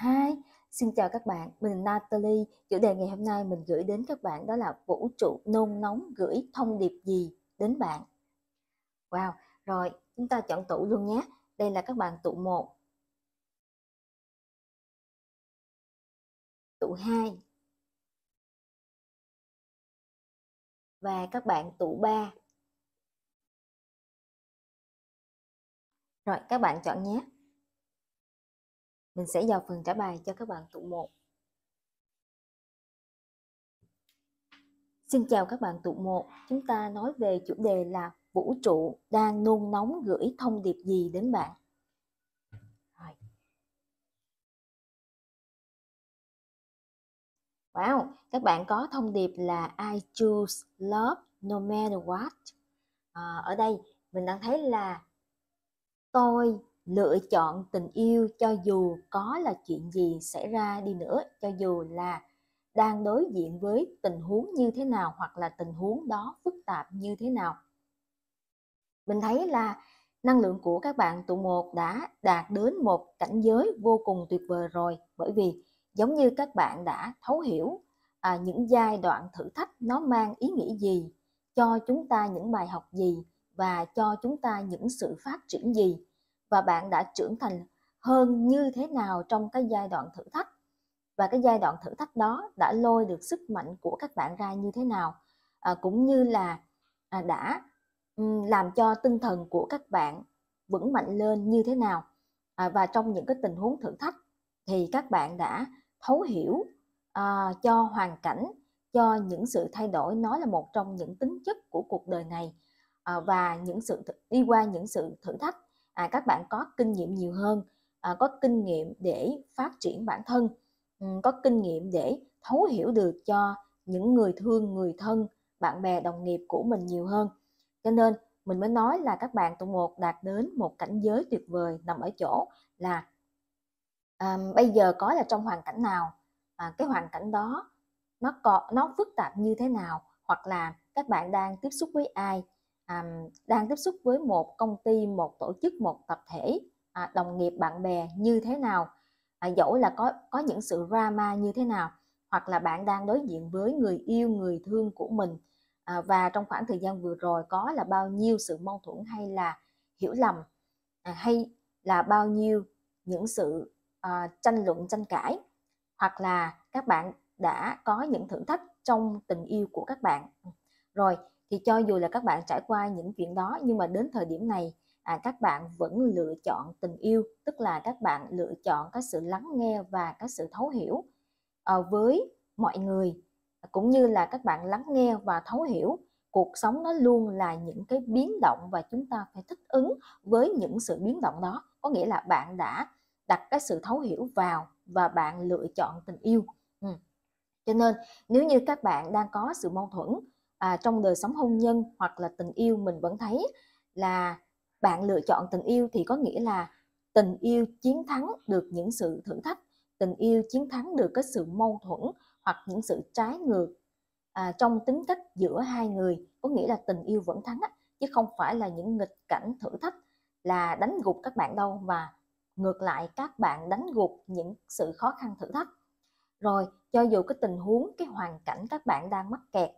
Hi, xin chào các bạn, mình Natalie. Chủ đề ngày hôm nay mình gửi đến các bạn đó là vũ trụ nôn nóng gửi thông điệp gì đến bạn. Wow, rồi chúng ta chọn tủ luôn nhé. Đây là các bạn tụ 1. Tụ 2. Và các bạn tụ 3. Rồi các bạn chọn nhé. Mình sẽ vào phần trả bài cho các bạn tụ 1. Xin chào các bạn tụ 1. Chúng ta nói về chủ đề là vũ trụ đang nôn nóng gửi thông điệp gì đến bạn. Wow, các bạn có thông điệp là I choose love no matter what. À, ở đây mình đang thấy là tôi lựa chọn tình yêu cho dù có là chuyện gì xảy ra đi nữa cho dù là đang đối diện với tình huống như thế nào hoặc là tình huống đó phức tạp như thế nào mình thấy là năng lượng của các bạn tụ một đã đạt đến một cảnh giới vô cùng tuyệt vời rồi bởi vì giống như các bạn đã thấu hiểu à, những giai đoạn thử thách nó mang ý nghĩa gì cho chúng ta những bài học gì và cho chúng ta những sự phát triển gì và bạn đã trưởng thành hơn như thế nào trong cái giai đoạn thử thách và cái giai đoạn thử thách đó đã lôi được sức mạnh của các bạn ra như thế nào à, cũng như là à, đã um, làm cho tinh thần của các bạn vững mạnh lên như thế nào à, và trong những cái tình huống thử thách thì các bạn đã thấu hiểu à, cho hoàn cảnh cho những sự thay đổi nó là một trong những tính chất của cuộc đời này à, và những sự đi qua những sự thử thách à, các bạn có kinh nghiệm nhiều hơn à, có kinh nghiệm để phát triển bản thân ừ, có kinh nghiệm để thấu hiểu được cho những người thương người thân bạn bè đồng nghiệp của mình nhiều hơn cho nên mình mới nói là các bạn tụ một đạt đến một cảnh giới tuyệt vời nằm ở chỗ là à, bây giờ có là trong hoàn cảnh nào à, cái hoàn cảnh đó nó có nó phức tạp như thế nào hoặc là các bạn đang tiếp xúc với ai à, đang tiếp xúc với một công ty một tổ chức một tập thể à, đồng nghiệp bạn bè như thế nào à, dẫu là có có những sự drama như thế nào hoặc là bạn đang đối diện với người yêu người thương của mình à, và trong khoảng thời gian vừa rồi có là bao nhiêu sự mâu thuẫn hay là hiểu lầm à, hay là bao nhiêu những sự à, tranh luận tranh cãi hoặc là các bạn đã có những thử thách trong tình yêu của các bạn rồi thì cho dù là các bạn trải qua những chuyện đó nhưng mà đến thời điểm này à, các bạn vẫn lựa chọn tình yêu tức là các bạn lựa chọn các sự lắng nghe và các sự thấu hiểu à, với mọi người cũng như là các bạn lắng nghe và thấu hiểu cuộc sống nó luôn là những cái biến động và chúng ta phải thích ứng với những sự biến động đó có nghĩa là bạn đã đặt cái sự thấu hiểu vào và bạn lựa chọn tình yêu ừ. cho nên nếu như các bạn đang có sự mâu thuẫn à, trong đời sống hôn nhân hoặc là tình yêu mình vẫn thấy là bạn lựa chọn tình yêu thì có nghĩa là tình yêu chiến thắng được những sự thử thách tình yêu chiến thắng được cái sự mâu thuẫn hoặc những sự trái ngược à, trong tính cách giữa hai người có nghĩa là tình yêu vẫn thắng chứ không phải là những nghịch cảnh thử thách là đánh gục các bạn đâu và ngược lại các bạn đánh gục những sự khó khăn thử thách rồi cho dù cái tình huống cái hoàn cảnh các bạn đang mắc kẹt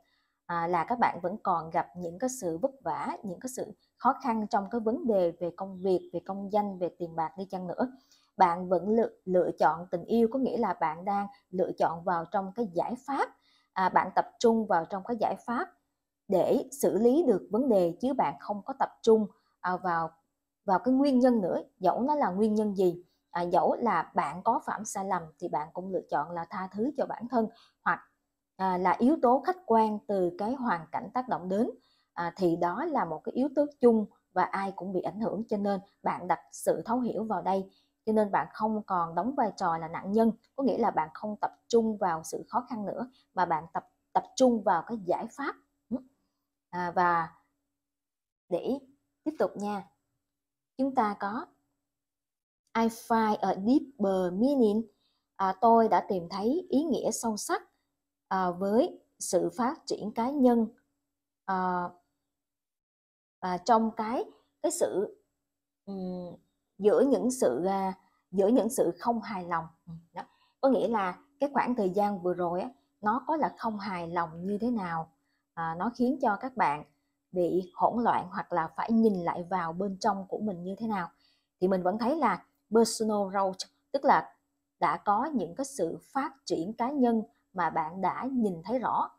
à, là các bạn vẫn còn gặp những cái sự vất vả những cái sự khó khăn trong cái vấn đề về công việc về công danh về tiền bạc đi chăng nữa bạn vẫn lựa, lựa chọn tình yêu có nghĩa là bạn đang lựa chọn vào trong cái giải pháp à, bạn tập trung vào trong cái giải pháp để xử lý được vấn đề chứ bạn không có tập trung à, vào vào cái nguyên nhân nữa dẫu nó là nguyên nhân gì à, dẫu là bạn có phạm sai lầm thì bạn cũng lựa chọn là tha thứ cho bản thân hoặc à, là yếu tố khách quan từ cái hoàn cảnh tác động đến à, thì đó là một cái yếu tố chung và ai cũng bị ảnh hưởng cho nên bạn đặt sự thấu hiểu vào đây cho nên bạn không còn đóng vai trò là nạn nhân có nghĩa là bạn không tập trung vào sự khó khăn nữa mà bạn tập tập trung vào cái giải pháp à, và để tiếp tục nha chúng ta có I find a deeper meaning à, tôi đã tìm thấy ý nghĩa sâu sắc à, với sự phát triển cá nhân à, à, trong cái cái sự um, giữa những sự à, giữa những sự không hài lòng đó. có nghĩa là cái khoảng thời gian vừa rồi á, nó có là không hài lòng như thế nào à, nó khiến cho các bạn bị hỗn loạn hoặc là phải nhìn lại vào bên trong của mình như thế nào thì mình vẫn thấy là personal growth tức là đã có những cái sự phát triển cá nhân mà bạn đã nhìn thấy rõ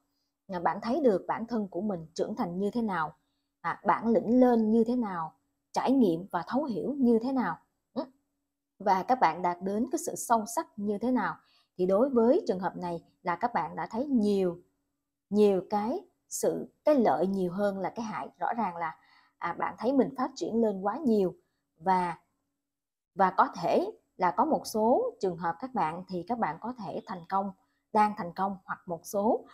bạn thấy được bản thân của mình trưởng thành như thế nào à, bản lĩnh lên như thế nào trải nghiệm và thấu hiểu như thế nào ừ. và các bạn đạt đến cái sự sâu sắc như thế nào thì đối với trường hợp này là các bạn đã thấy nhiều nhiều cái sự cái lợi nhiều hơn là cái hại rõ ràng là à, bạn thấy mình phát triển lên quá nhiều và và có thể là có một số trường hợp các bạn thì các bạn có thể thành công đang thành công hoặc một số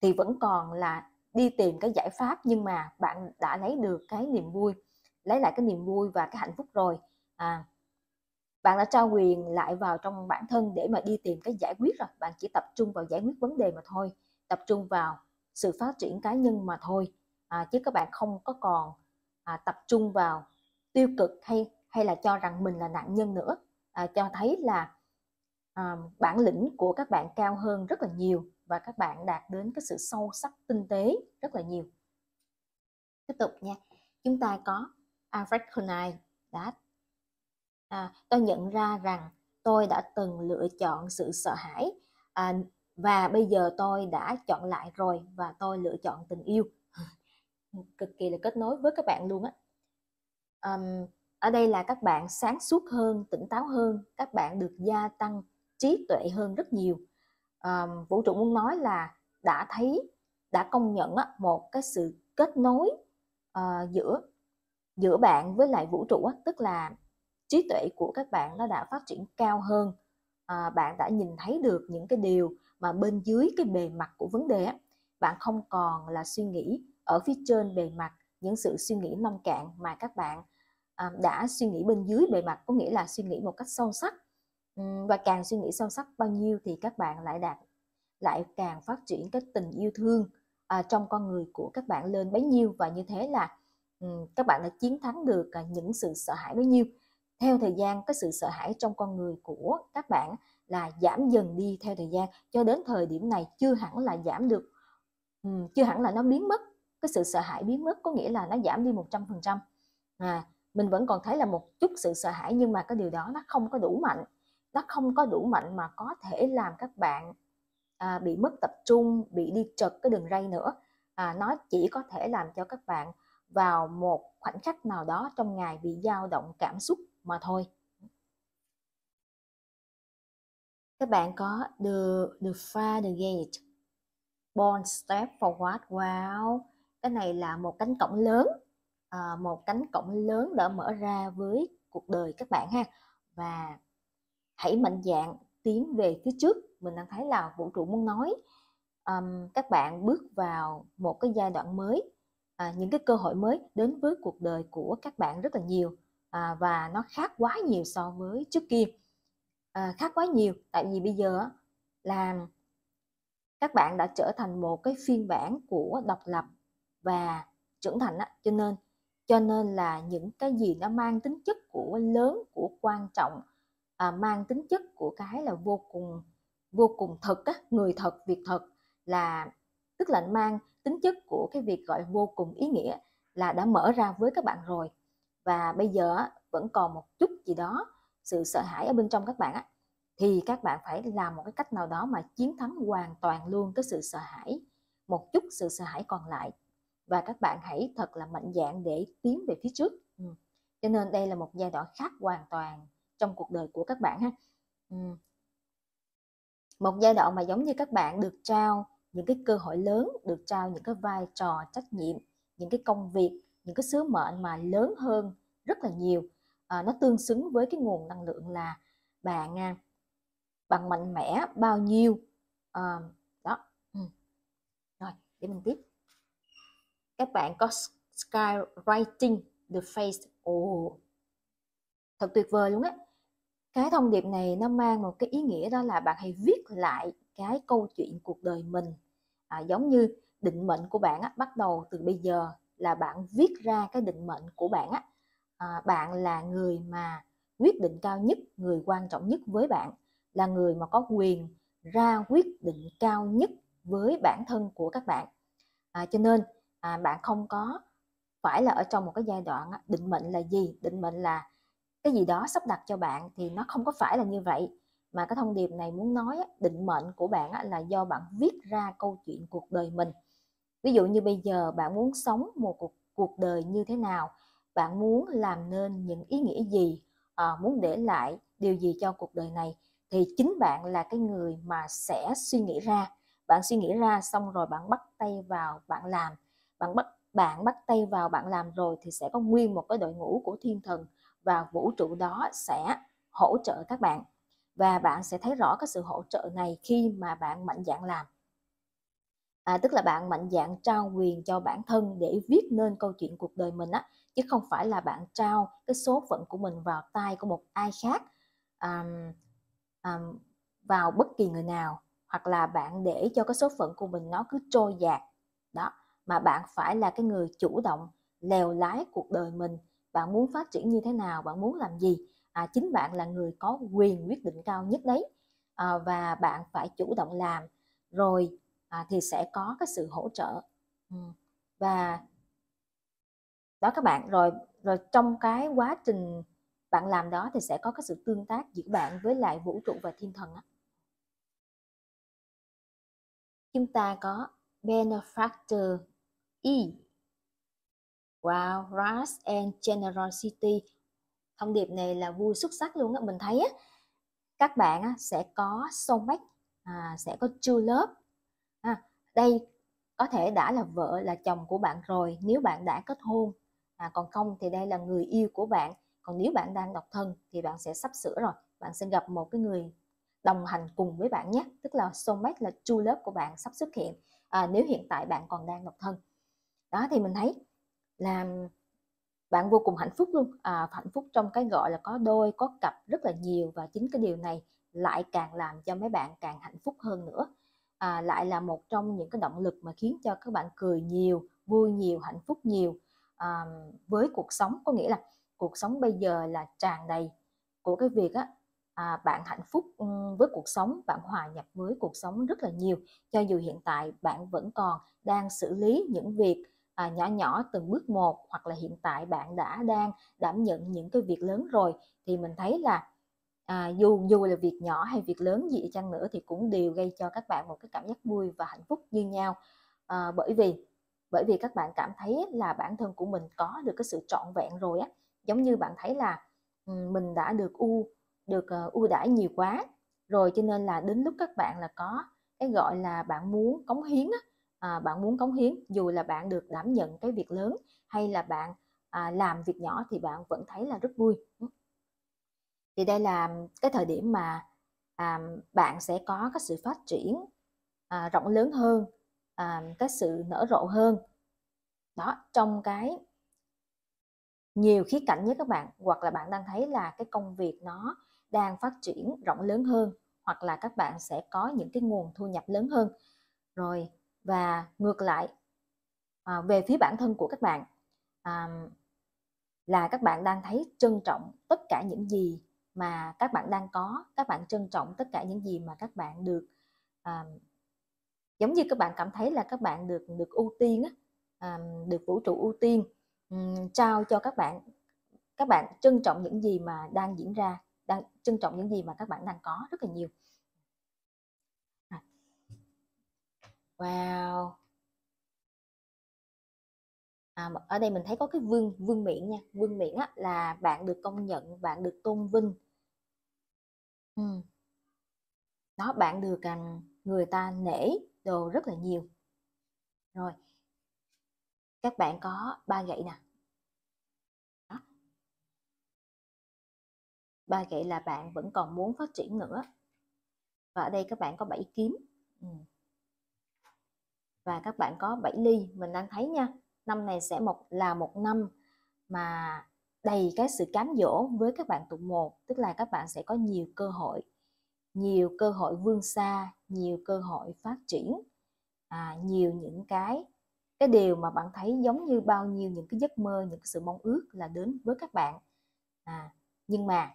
thì vẫn còn là đi tìm cái giải pháp nhưng mà bạn đã lấy được cái niềm vui lấy lại cái niềm vui và cái hạnh phúc rồi à, bạn đã trao quyền lại vào trong bản thân để mà đi tìm cái giải quyết rồi bạn chỉ tập trung vào giải quyết vấn đề mà thôi tập trung vào sự phát triển cá nhân mà thôi à, chứ các bạn không có còn à, tập trung vào tiêu cực hay hay là cho rằng mình là nạn nhân nữa à, cho thấy là Ờ, bản lĩnh của các bạn cao hơn rất là nhiều và các bạn đạt đến cái sự sâu sắc tinh tế rất là nhiều tiếp tục nha chúng ta có I recognize that à, tôi nhận ra rằng tôi đã từng lựa chọn sự sợ hãi à, và bây giờ tôi đã chọn lại rồi và tôi lựa chọn tình yêu cực kỳ là kết nối với các bạn luôn á um, ở đây là các bạn sáng suốt hơn tỉnh táo hơn các bạn được gia tăng trí tuệ hơn rất nhiều à, vũ trụ muốn nói là đã thấy đã công nhận một cái sự kết nối uh, giữa giữa bạn với lại vũ trụ tức là trí tuệ của các bạn nó đã phát triển cao hơn à, bạn đã nhìn thấy được những cái điều mà bên dưới cái bề mặt của vấn đề bạn không còn là suy nghĩ ở phía trên bề mặt những sự suy nghĩ nông cạn mà các bạn à, đã suy nghĩ bên dưới bề mặt có nghĩa là suy nghĩ một cách sâu sắc và càng suy nghĩ sâu sắc bao nhiêu thì các bạn lại đạt lại càng phát triển cái tình yêu thương à, trong con người của các bạn lên bấy nhiêu và như thế là um, các bạn đã chiến thắng được à, những sự sợ hãi bấy nhiêu theo thời gian cái sự sợ hãi trong con người của các bạn là giảm dần đi theo thời gian cho đến thời điểm này chưa hẳn là giảm được um, chưa hẳn là nó biến mất cái sự sợ hãi biến mất có nghĩa là nó giảm đi 100% à mình vẫn còn thấy là một chút sự sợ hãi nhưng mà cái điều đó nó không có đủ mạnh nó không có đủ mạnh mà có thể làm các bạn à, bị mất tập trung bị đi trật cái đường ray nữa à, nó chỉ có thể làm cho các bạn vào một khoảnh khắc nào đó trong ngày bị dao động cảm xúc mà thôi các bạn có the the far the gate born step forward wow cái này là một cánh cổng lớn à, một cánh cổng lớn đã mở ra với cuộc đời các bạn ha và hãy mạnh dạn tiến về phía trước mình đang thấy là vũ trụ muốn nói um, các bạn bước vào một cái giai đoạn mới à, những cái cơ hội mới đến với cuộc đời của các bạn rất là nhiều à, và nó khác quá nhiều so với trước kia à, khác quá nhiều tại vì bây giờ là các bạn đã trở thành một cái phiên bản của độc lập và trưởng thành á cho nên cho nên là những cái gì nó mang tính chất của lớn của quan trọng à, mang tính chất của cái là vô cùng vô cùng thật á người thật việc thật là tức là mang tính chất của cái việc gọi vô cùng ý nghĩa là đã mở ra với các bạn rồi và bây giờ vẫn còn một chút gì đó sự sợ hãi ở bên trong các bạn á thì các bạn phải làm một cái cách nào đó mà chiến thắng hoàn toàn luôn cái sự sợ hãi một chút sự sợ hãi còn lại và các bạn hãy thật là mạnh dạn để tiến về phía trước ừ. cho nên đây là một giai đoạn khác hoàn toàn trong cuộc đời của các bạn ha một giai đoạn mà giống như các bạn được trao những cái cơ hội lớn được trao những cái vai trò trách nhiệm những cái công việc những cái sứ mệnh mà lớn hơn rất là nhiều à, nó tương xứng với cái nguồn năng lượng là bạn à, bằng mạnh mẽ bao nhiêu à, đó ừ. rồi để mình tiếp các bạn có skywriting the face ồ oh, thật tuyệt vời luôn á cái thông điệp này nó mang một cái ý nghĩa đó là bạn hãy viết lại cái câu chuyện cuộc đời mình à, giống như định mệnh của bạn á, bắt đầu từ bây giờ là bạn viết ra cái định mệnh của bạn á à, bạn là người mà quyết định cao nhất người quan trọng nhất với bạn là người mà có quyền ra quyết định cao nhất với bản thân của các bạn à, cho nên à, bạn không có phải là ở trong một cái giai đoạn á, định mệnh là gì định mệnh là cái gì đó sắp đặt cho bạn thì nó không có phải là như vậy mà cái thông điệp này muốn nói định mệnh của bạn là do bạn viết ra câu chuyện cuộc đời mình ví dụ như bây giờ bạn muốn sống một cuộc cuộc đời như thế nào bạn muốn làm nên những ý nghĩa gì ờ, muốn để lại điều gì cho cuộc đời này thì chính bạn là cái người mà sẽ suy nghĩ ra bạn suy nghĩ ra xong rồi bạn bắt tay vào bạn làm bạn bắt bạn bắt tay vào bạn làm rồi thì sẽ có nguyên một cái đội ngũ của thiên thần và vũ trụ đó sẽ hỗ trợ các bạn và bạn sẽ thấy rõ cái sự hỗ trợ này khi mà bạn mạnh dạn làm à, tức là bạn mạnh dạn trao quyền cho bản thân để viết nên câu chuyện cuộc đời mình á chứ không phải là bạn trao cái số phận của mình vào tay của một ai khác um, um, vào bất kỳ người nào hoặc là bạn để cho cái số phận của mình nó cứ trôi dạt đó mà bạn phải là cái người chủ động lèo lái cuộc đời mình bạn muốn phát triển như thế nào bạn muốn làm gì à, chính bạn là người có quyền quyết định cao nhất đấy à, và bạn phải chủ động làm rồi à, thì sẽ có cái sự hỗ trợ và đó các bạn rồi rồi trong cái quá trình bạn làm đó thì sẽ có cái sự tương tác giữa bạn với lại vũ trụ và thiên thần á chúng ta có benefactor e Wow, Rise and Generosity. Thông điệp này là vui xuất sắc luôn á. Mình thấy á, các bạn á, sẽ có soulmate, à, sẽ có true love. À, đây có thể đã là vợ, là chồng của bạn rồi nếu bạn đã kết hôn. À, còn không thì đây là người yêu của bạn. Còn nếu bạn đang độc thân thì bạn sẽ sắp sửa rồi. Bạn sẽ gặp một cái người đồng hành cùng với bạn nhé. Tức là soulmate là true love của bạn sắp xuất hiện. À, nếu hiện tại bạn còn đang độc thân. Đó thì mình thấy làm bạn vô cùng hạnh phúc luôn à, hạnh phúc trong cái gọi là có đôi có cặp rất là nhiều và chính cái điều này lại càng làm cho mấy bạn càng hạnh phúc hơn nữa à, lại là một trong những cái động lực mà khiến cho các bạn cười nhiều vui nhiều hạnh phúc nhiều à, với cuộc sống có nghĩa là cuộc sống bây giờ là tràn đầy của cái việc á à, bạn hạnh phúc với cuộc sống bạn hòa nhập với cuộc sống rất là nhiều cho dù hiện tại bạn vẫn còn đang xử lý những việc à, nhỏ nhỏ từng bước một hoặc là hiện tại bạn đã đang đảm nhận những cái việc lớn rồi thì mình thấy là à, dù dù là việc nhỏ hay việc lớn gì chăng nữa thì cũng đều gây cho các bạn một cái cảm giác vui và hạnh phúc như nhau à, bởi vì bởi vì các bạn cảm thấy là bản thân của mình có được cái sự trọn vẹn rồi á giống như bạn thấy là mình đã được u được ờ, ưu đãi nhiều quá rồi cho nên là đến lúc các bạn là có cái gọi là bạn muốn cống hiến á, à, bạn muốn cống hiến dù là bạn được đảm nhận cái việc lớn hay là bạn à, làm việc nhỏ thì bạn vẫn thấy là rất vui ừ. thì đây là cái thời điểm mà à, bạn sẽ có cái sự phát triển à, rộng lớn hơn à, cái sự nở rộ hơn đó trong cái nhiều khía cạnh nhất các bạn hoặc là bạn đang thấy là cái công việc nó đang phát triển rộng lớn hơn hoặc là các bạn sẽ có những cái nguồn thu nhập lớn hơn rồi và ngược lại à, về phía bản thân của các bạn à, là các bạn đang thấy trân trọng tất cả những gì mà các bạn đang có các bạn trân trọng tất cả những gì mà các bạn được à, giống như các bạn cảm thấy là các bạn được được ưu tiên à, được vũ trụ ưu tiên um, trao cho các bạn các bạn trân trọng những gì mà đang diễn ra đang trân trọng những gì mà các bạn đang có rất là nhiều wow à, ở đây mình thấy có cái vương vương miện nha vương miện á, là bạn được công nhận bạn được tôn vinh ừ. đó bạn được à, người ta nể đồ rất là nhiều rồi các bạn có ba gậy nè đó. ba gậy là bạn vẫn còn muốn phát triển nữa và ở đây các bạn có bảy kiếm ừ và các bạn có 7 ly mình đang thấy nha năm này sẽ một là một năm mà đầy cái sự cám dỗ với các bạn tụ một tức là các bạn sẽ có nhiều cơ hội nhiều cơ hội vươn xa nhiều cơ hội phát triển à, nhiều những cái cái điều mà bạn thấy giống như bao nhiêu những cái giấc mơ những cái sự mong ước là đến với các bạn à, nhưng mà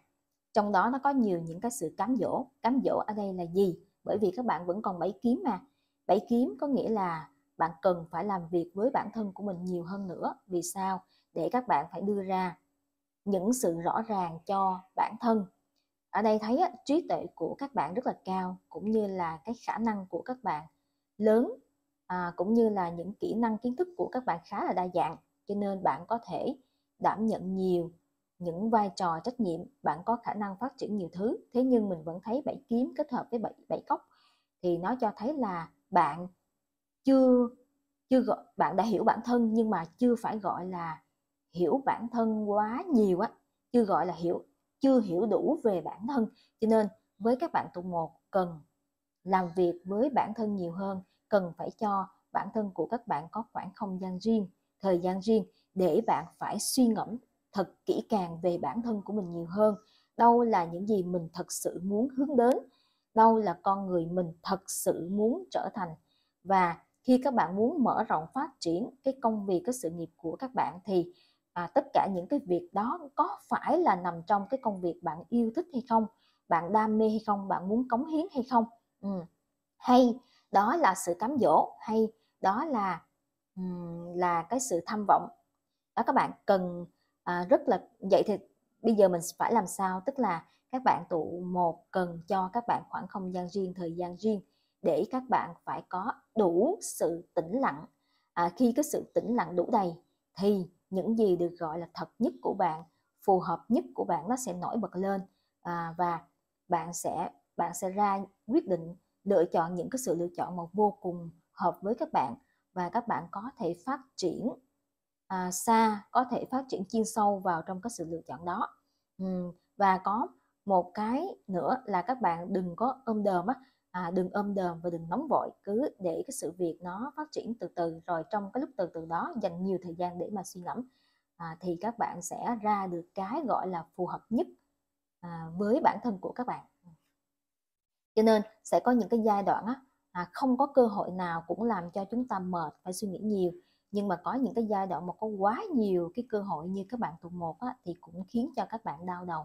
trong đó nó có nhiều những cái sự cám dỗ cám dỗ ở đây là gì bởi vì các bạn vẫn còn bảy kiếm mà Bảy kiếm có nghĩa là bạn cần phải làm việc với bản thân của mình nhiều hơn nữa. Vì sao? Để các bạn phải đưa ra những sự rõ ràng cho bản thân. Ở đây thấy á, trí tuệ của các bạn rất là cao cũng như là cái khả năng của các bạn lớn à, cũng như là những kỹ năng kiến thức của các bạn khá là đa dạng cho nên bạn có thể đảm nhận nhiều những vai trò trách nhiệm bạn có khả năng phát triển nhiều thứ thế nhưng mình vẫn thấy bảy kiếm kết hợp với bảy bảy cốc thì nó cho thấy là bạn chưa chưa gọi, bạn đã hiểu bản thân nhưng mà chưa phải gọi là hiểu bản thân quá nhiều á chưa gọi là hiểu chưa hiểu đủ về bản thân cho nên với các bạn tụ một cần làm việc với bản thân nhiều hơn cần phải cho bản thân của các bạn có khoảng không gian riêng thời gian riêng để bạn phải suy ngẫm thật kỹ càng về bản thân của mình nhiều hơn đâu là những gì mình thật sự muốn hướng đến đâu là con người mình thật sự muốn trở thành và khi các bạn muốn mở rộng phát triển cái công việc cái sự nghiệp của các bạn thì à, tất cả những cái việc đó có phải là nằm trong cái công việc bạn yêu thích hay không bạn đam mê hay không bạn muốn cống hiến hay không ừ. hay đó là sự cám dỗ hay đó là um, là cái sự tham vọng đó các bạn cần à, rất là vậy thì bây giờ mình phải làm sao tức là các bạn tụ một cần cho các bạn khoảng không gian riêng thời gian riêng để các bạn phải có đủ sự tĩnh lặng à, khi cái sự tĩnh lặng đủ đầy thì những gì được gọi là thật nhất của bạn phù hợp nhất của bạn nó sẽ nổi bật lên à, và bạn sẽ bạn sẽ ra quyết định lựa chọn những cái sự lựa chọn mà vô cùng hợp với các bạn và các bạn có thể phát triển à, xa có thể phát triển chuyên sâu vào trong cái sự lựa chọn đó ừ, và có một cái nữa là các bạn đừng có ôm đờm á à, đừng ôm đờm và đừng nóng vội cứ để cái sự việc nó phát triển từ từ rồi trong cái lúc từ từ đó dành nhiều thời gian để mà suy ngẫm à, thì các bạn sẽ ra được cái gọi là phù hợp nhất à, với bản thân của các bạn cho nên sẽ có những cái giai đoạn á, à, không có cơ hội nào cũng làm cho chúng ta mệt phải suy nghĩ nhiều nhưng mà có những cái giai đoạn mà có quá nhiều cái cơ hội như các bạn tuần một á, thì cũng khiến cho các bạn đau đầu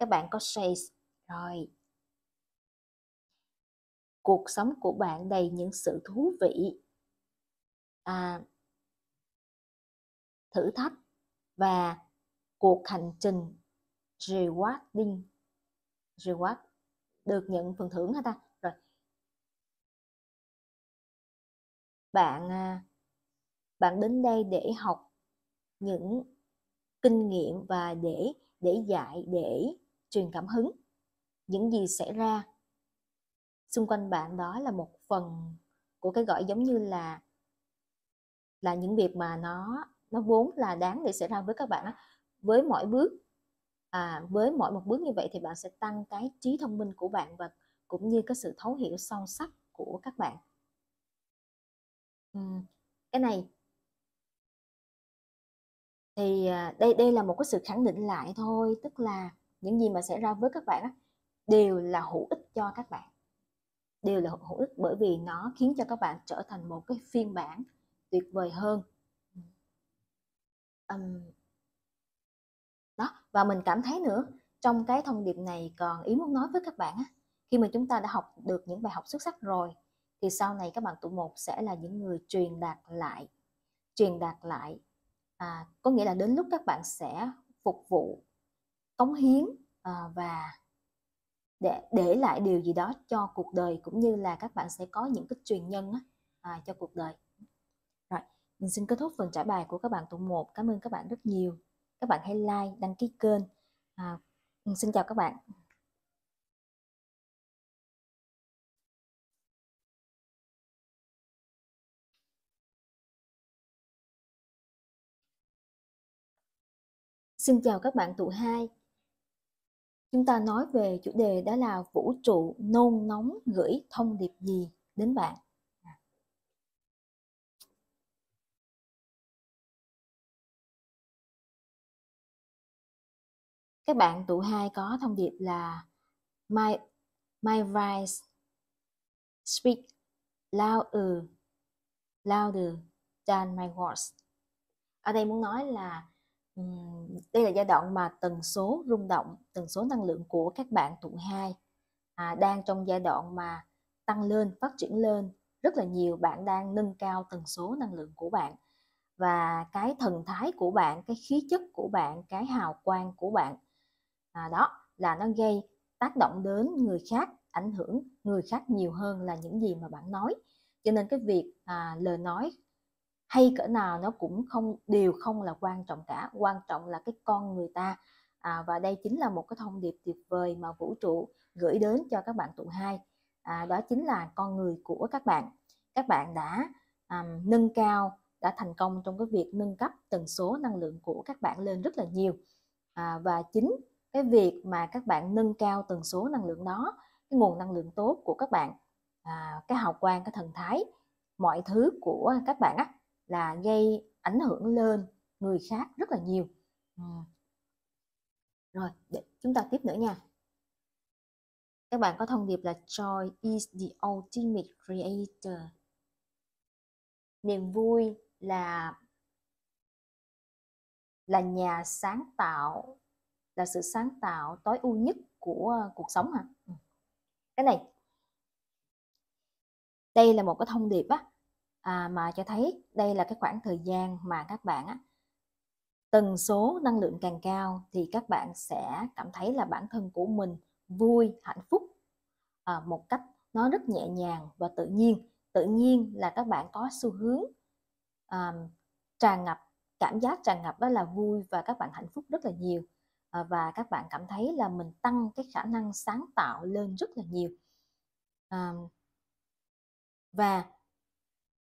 các bạn có sales rồi cuộc sống của bạn đầy những sự thú vị à, thử thách và cuộc hành trình rewarding reward được nhận phần thưởng hả ta rồi bạn à, bạn đến đây để học những kinh nghiệm và để để dạy để truyền cảm hứng những gì xảy ra xung quanh bạn đó là một phần của cái gọi giống như là là những việc mà nó nó vốn là đáng để xảy ra với các bạn đó. với mỗi bước à, với mỗi một bước như vậy thì bạn sẽ tăng cái trí thông minh của bạn và cũng như cái sự thấu hiểu sâu sắc của các bạn ừ, cái này thì à, đây đây là một cái sự khẳng định lại thôi tức là những gì mà xảy ra với các bạn á, đều là hữu ích cho các bạn đều là hữu ích bởi vì nó khiến cho các bạn trở thành một cái phiên bản tuyệt vời hơn um, đó và mình cảm thấy nữa trong cái thông điệp này còn ý muốn nói với các bạn á, khi mà chúng ta đã học được những bài học xuất sắc rồi thì sau này các bạn tụ một sẽ là những người truyền đạt lại truyền đạt lại à, có nghĩa là đến lúc các bạn sẽ phục vụ cống hiến ờ, và để để lại điều gì đó cho cuộc đời cũng như là các bạn sẽ có những cái truyền nhân à, cho cuộc đời rồi mình xin kết thúc phần trả bài của các bạn tụ một. cảm ơn các bạn rất nhiều các bạn hãy like đăng ký kênh à, xin chào các bạn Xin chào các bạn tụ hai chúng ta nói về chủ đề đó là vũ trụ nôn nóng gửi thông điệp gì đến bạn các bạn tụ hai có thông điệp là my my voice speak louder louder than my words ở đây muốn nói là đây là giai đoạn mà tần số rung động, tần số năng lượng của các bạn tuổi 2 à, đang trong giai đoạn mà tăng lên, phát triển lên rất là nhiều. Bạn đang nâng cao tần số năng lượng của bạn và cái thần thái của bạn, cái khí chất của bạn, cái hào quang của bạn à, đó là nó gây tác động đến người khác, ảnh hưởng người khác nhiều hơn là những gì mà bạn nói. Cho nên cái việc à, lời nói hay cỡ nào nó cũng không đều không là quan trọng cả quan trọng là cái con người ta à, và đây chính là một cái thông điệp tuyệt vời mà vũ trụ gửi đến cho các bạn tụ hai à, đó chính là con người của các bạn các bạn đã um, nâng cao đã thành công trong cái việc nâng cấp tần số năng lượng của các bạn lên rất là nhiều à, và chính cái việc mà các bạn nâng cao tần số năng lượng đó cái nguồn năng lượng tốt của các bạn à, cái hào quang cái thần thái mọi thứ của các bạn á là gây ảnh hưởng lên người khác rất là nhiều ừ. rồi để chúng ta tiếp nữa nha các bạn có thông điệp là joy is the ultimate creator niềm vui là là nhà sáng tạo là sự sáng tạo tối ưu nhất của cuộc sống hả ừ. cái này đây là một cái thông điệp á à, mà cho thấy đây là cái khoảng thời gian mà các bạn á, tần số năng lượng càng cao thì các bạn sẽ cảm thấy là bản thân của mình vui hạnh phúc à, một cách nó rất nhẹ nhàng và tự nhiên tự nhiên là các bạn có xu hướng à, tràn ngập cảm giác tràn ngập đó là vui và các bạn hạnh phúc rất là nhiều à, và các bạn cảm thấy là mình tăng cái khả năng sáng tạo lên rất là nhiều à, và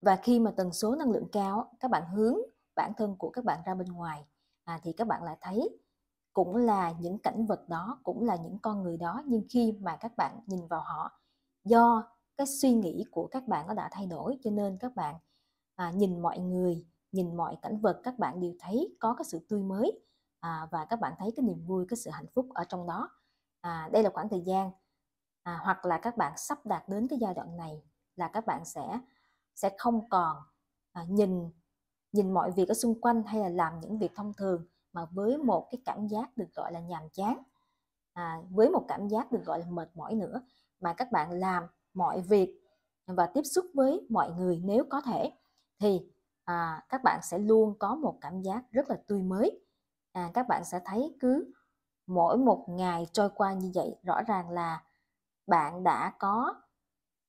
và khi mà tần số năng lượng cao các bạn hướng bản thân của các bạn ra bên ngoài à, thì các bạn lại thấy cũng là những cảnh vật đó cũng là những con người đó nhưng khi mà các bạn nhìn vào họ do cái suy nghĩ của các bạn nó đã thay đổi cho nên các bạn à, nhìn mọi người nhìn mọi cảnh vật các bạn đều thấy có cái sự tươi mới à, và các bạn thấy cái niềm vui cái sự hạnh phúc ở trong đó à, đây là khoảng thời gian à, hoặc là các bạn sắp đạt đến cái giai đoạn này là các bạn sẽ sẽ không còn à, nhìn nhìn mọi việc ở xung quanh hay là làm những việc thông thường mà với một cái cảm giác được gọi là nhàm chán à, với một cảm giác được gọi là mệt mỏi nữa mà các bạn làm mọi việc và tiếp xúc với mọi người nếu có thể thì à, các bạn sẽ luôn có một cảm giác rất là tươi mới à, các bạn sẽ thấy cứ mỗi một ngày trôi qua như vậy rõ ràng là bạn đã có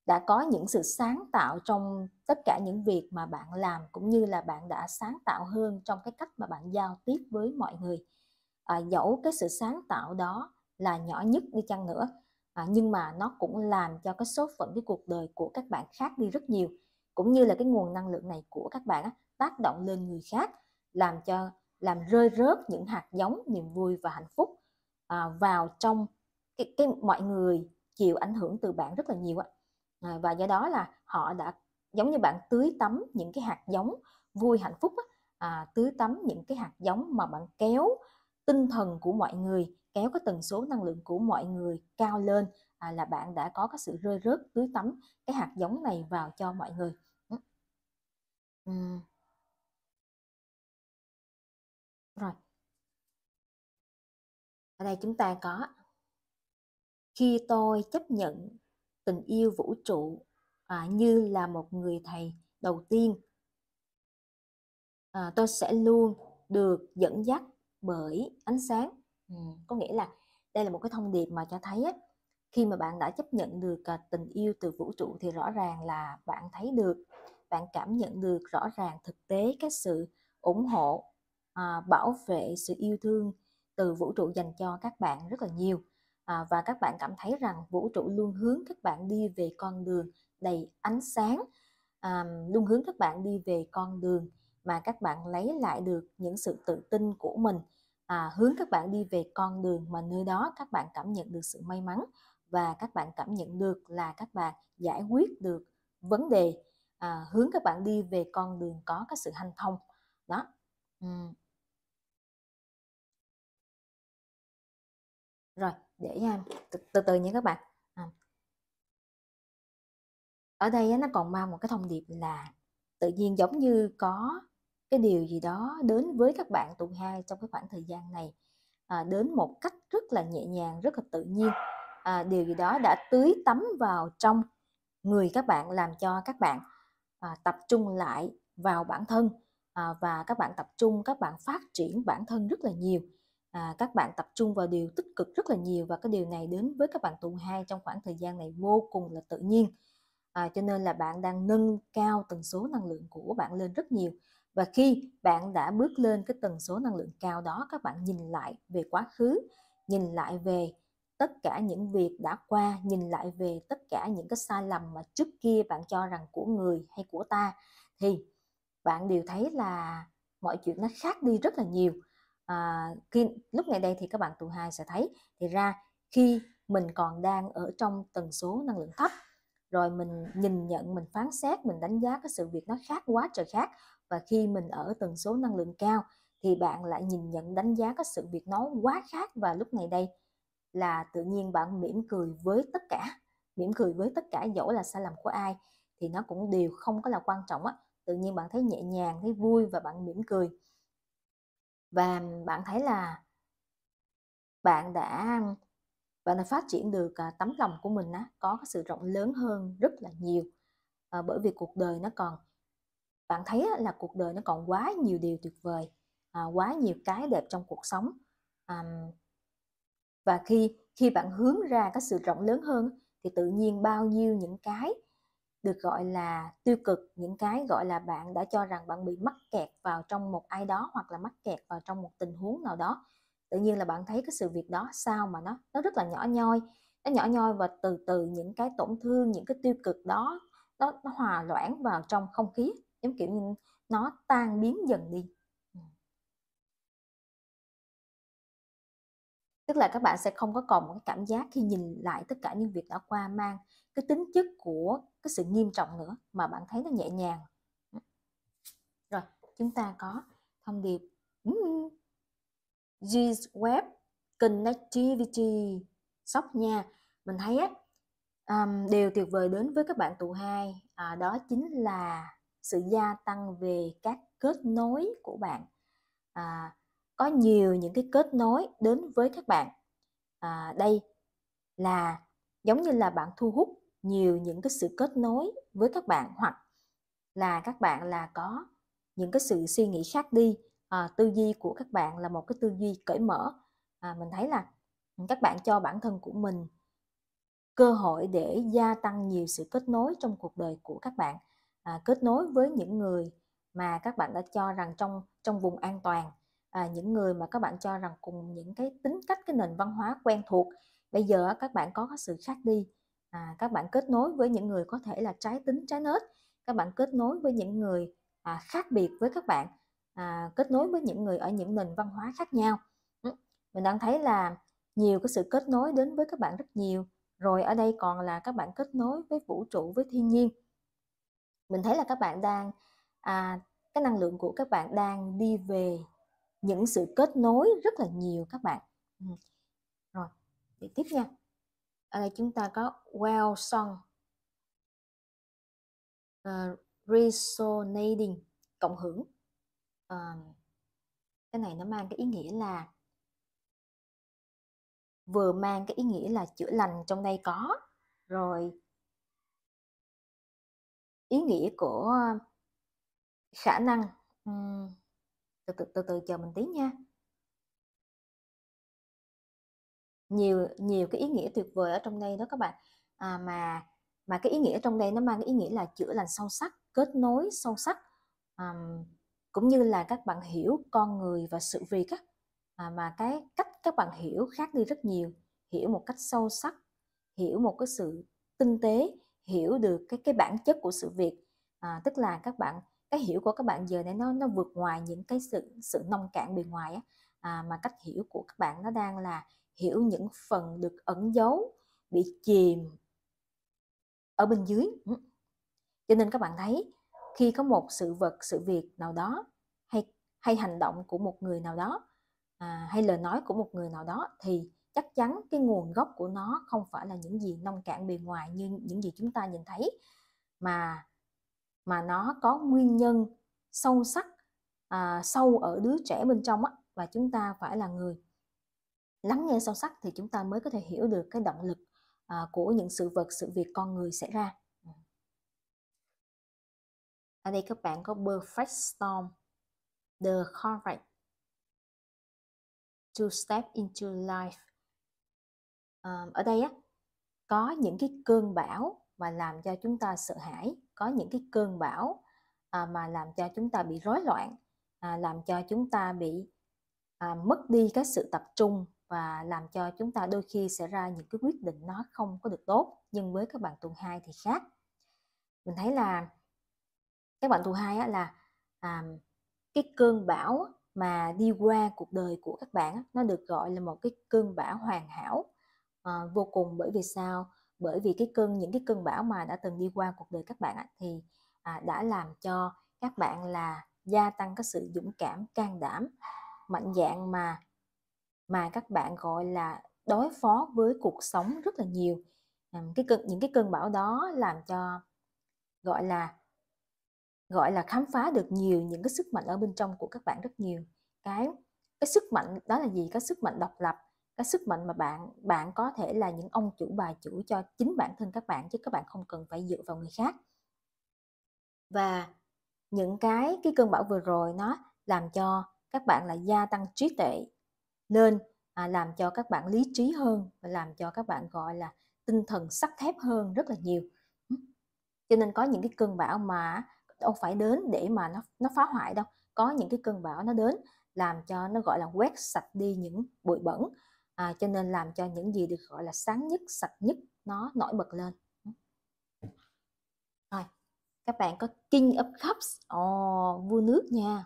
đã có những sự sáng tạo trong tất cả những việc mà bạn làm cũng như là bạn đã sáng tạo hơn trong cái cách mà bạn giao tiếp với mọi người à, dẫu cái sự sáng tạo đó là nhỏ nhất đi chăng nữa à, nhưng mà nó cũng làm cho cái số phận cái cuộc đời của các bạn khác đi rất nhiều cũng như là cái nguồn năng lượng này của các bạn á, tác động lên người khác làm cho làm rơi rớt những hạt giống niềm vui và hạnh phúc à, vào trong cái, cái mọi người chịu ảnh hưởng từ bạn rất là nhiều ạ À, và do đó là họ đã giống như bạn tưới tắm những cái hạt giống vui hạnh phúc à, tưới tắm những cái hạt giống mà bạn kéo tinh thần của mọi người kéo cái tần số năng lượng của mọi người cao lên à, là bạn đã có cái sự rơi rớt tưới tắm cái hạt giống này vào cho mọi người uhm. rồi ở đây chúng ta có khi tôi chấp nhận tình yêu vũ trụ à, như là một người thầy đầu tiên à, tôi sẽ luôn được dẫn dắt bởi ánh sáng ừ, có nghĩa là đây là một cái thông điệp mà cho thấy ấy, khi mà bạn đã chấp nhận được à, tình yêu từ vũ trụ thì rõ ràng là bạn thấy được bạn cảm nhận được rõ ràng thực tế cái sự ủng hộ à, bảo vệ sự yêu thương từ vũ trụ dành cho các bạn rất là nhiều Ờ, và các bạn cảm thấy rằng vũ trụ luôn hướng các bạn đi về con đường đầy ánh sáng à, luôn hướng các bạn đi về con đường mà các bạn lấy lại được những sự tự tin của mình à, hướng các bạn đi về con đường mà nơi đó các bạn cảm nhận được sự may mắn và các bạn cảm nhận được là các bạn giải quyết được vấn đề à, hướng các bạn đi về con đường có cái sự hanh thông đó ừ. rồi để từ từ, từ nha các bạn à. ở đây nó còn mang một cái thông điệp là tự nhiên giống như có cái điều gì đó đến với các bạn tuần hai trong cái khoảng thời gian này à, đến một cách rất là nhẹ nhàng rất là tự nhiên à, điều gì đó đã tưới tắm vào trong người các bạn làm cho các bạn à, tập trung lại vào bản thân à, và các bạn tập trung các bạn phát triển bản thân rất là nhiều à, các bạn tập trung vào điều tích cực rất là nhiều và cái điều này đến với các bạn tuần hai trong khoảng thời gian này vô cùng là tự nhiên à, cho nên là bạn đang nâng cao tần số năng lượng của bạn lên rất nhiều và khi bạn đã bước lên cái tần số năng lượng cao đó các bạn nhìn lại về quá khứ nhìn lại về tất cả những việc đã qua nhìn lại về tất cả những cái sai lầm mà trước kia bạn cho rằng của người hay của ta thì bạn đều thấy là mọi chuyện nó khác đi rất là nhiều à, khi lúc này đây thì các bạn tụ hai sẽ thấy thì ra khi mình còn đang ở trong tần số năng lượng thấp rồi mình nhìn nhận mình phán xét mình đánh giá cái sự việc nó khác quá trời khác và khi mình ở tần số năng lượng cao thì bạn lại nhìn nhận đánh giá các sự việc nó quá khác và lúc này đây là tự nhiên bạn mỉm cười với tất cả mỉm cười với tất cả dẫu là sai lầm của ai thì nó cũng đều không có là quan trọng á tự nhiên bạn thấy nhẹ nhàng thấy vui và bạn mỉm cười và bạn thấy là bạn đã bạn đã phát triển được à, tấm lòng của mình á, có sự rộng lớn hơn rất là nhiều à, bởi vì cuộc đời nó còn bạn thấy á, là cuộc đời nó còn quá nhiều điều tuyệt vời à, quá nhiều cái đẹp trong cuộc sống à, và khi khi bạn hướng ra cái sự rộng lớn hơn thì tự nhiên bao nhiêu những cái được gọi là tiêu cực những cái gọi là bạn đã cho rằng bạn bị mắc kẹt vào trong một ai đó hoặc là mắc kẹt vào trong một tình huống nào đó tự nhiên là bạn thấy cái sự việc đó sao mà nó nó rất là nhỏ nhoi nó nhỏ nhoi và từ từ những cái tổn thương những cái tiêu cực đó nó, nó hòa loãng vào trong không khí giống kiểu như nó tan biến dần đi ừ. tức là các bạn sẽ không có còn một cái cảm giác khi nhìn lại tất cả những việc đã qua mang cái tính chất của cái sự nghiêm trọng nữa mà bạn thấy nó nhẹ nhàng rồi chúng ta có thông điệp G's web connectivity sóc nha mình thấy á um, điều tuyệt vời đến với các bạn tụ hai à, đó chính là sự gia tăng về các kết nối của bạn à, có nhiều những cái kết nối đến với các bạn à, đây là giống như là bạn thu hút nhiều những cái sự kết nối với các bạn hoặc là các bạn là có những cái sự suy nghĩ khác đi à, tư duy của các bạn là một cái tư duy cởi mở à, mình thấy là các bạn cho bản thân của mình cơ hội để gia tăng nhiều sự kết nối trong cuộc đời của các bạn à, kết nối với những người mà các bạn đã cho rằng trong trong vùng an toàn à, những người mà các bạn cho rằng cùng những cái tính cách cái nền văn hóa quen thuộc bây giờ các bạn có sự khác đi à, các bạn kết nối với những người có thể là trái tính trái nết các bạn kết nối với những người à, khác biệt với các bạn à, kết nối với những người ở những nền văn hóa khác nhau ừ, mình đang thấy là nhiều cái sự kết nối đến với các bạn rất nhiều rồi ở đây còn là các bạn kết nối với vũ trụ với thiên nhiên mình thấy là các bạn đang à, cái năng lượng của các bạn đang đi về những sự kết nối rất là nhiều các bạn ừ, rồi để tiếp nha ở ờ, đây chúng ta có well sung uh, resonating cộng hưởng uh, cái này nó mang cái ý nghĩa là vừa mang cái ý nghĩa là chữa lành trong đây có rồi ý nghĩa của khả năng uhm, từ từ từ từ chờ mình tí nha nhiều nhiều cái ý nghĩa tuyệt vời ở trong đây đó các bạn à, mà mà cái ý nghĩa trong đây nó mang cái ý nghĩa là chữa lành sâu sắc kết nối sâu sắc um, cũng như là các bạn hiểu con người và sự việc á, à, mà cái cách các bạn hiểu khác đi rất nhiều hiểu một cách sâu sắc hiểu một cái sự tinh tế hiểu được cái cái bản chất của sự việc à, tức là các bạn cái hiểu của các bạn giờ này nó nó vượt ngoài những cái sự sự nông cạn bề ngoài á, à, mà cách hiểu của các bạn nó đang là hiểu những phần được ẩn giấu bị chìm ở bên dưới ừ. cho nên các bạn thấy khi có một sự vật sự việc nào đó hay hay hành động của một người nào đó à, hay lời nói của một người nào đó thì chắc chắn cái nguồn gốc của nó không phải là những gì nông cạn bề ngoài như những gì chúng ta nhìn thấy mà mà nó có nguyên nhân sâu sắc à, sâu ở đứa trẻ bên trong á, và chúng ta phải là người lắng nghe sâu sắc thì chúng ta mới có thể hiểu được cái động lực à, của những sự vật sự việc con người xảy ra ừ. ở đây các bạn có perfect storm the correct to step into life à, ở đây á có những cái cơn bão mà làm cho chúng ta sợ hãi có những cái cơn bão à, mà làm cho chúng ta bị rối loạn à, làm cho chúng ta bị à, mất đi cái sự tập trung và làm cho chúng ta đôi khi sẽ ra những cái quyết định nó không có được tốt nhưng với các bạn tuần 2 thì khác mình thấy là các bạn tuần 2 á, là à, cái cơn bão mà đi qua cuộc đời của các bạn á, nó được gọi là một cái cơn bão hoàn hảo à, vô cùng bởi vì sao bởi vì cái cơn những cái cơn bão mà đã từng đi qua cuộc đời các bạn á, thì à, đã làm cho các bạn là gia tăng cái sự dũng cảm can đảm mạnh dạng mà mà các bạn gọi là đối phó với cuộc sống rất là nhiều à, cái cơn những cái cơn bão đó làm cho gọi là gọi là khám phá được nhiều những cái sức mạnh ở bên trong của các bạn rất nhiều cái cái sức mạnh đó là gì cái sức mạnh độc lập cái sức mạnh mà bạn bạn có thể là những ông chủ bà chủ cho chính bản thân các bạn chứ các bạn không cần phải dựa vào người khác và những cái cái cơn bão vừa rồi nó làm cho các bạn là gia tăng trí tuệ lên à, làm cho các bạn lý trí hơn và làm cho các bạn gọi là tinh thần sắt thép hơn rất là nhiều cho nên có những cái cơn bão mà đâu phải đến để mà nó nó phá hoại đâu có những cái cơn bão nó đến làm cho nó gọi là quét sạch đi những bụi bẩn à, cho nên làm cho những gì được gọi là sáng nhất sạch nhất nó nổi bật lên rồi các bạn có king of cups ồ oh, vua nước nha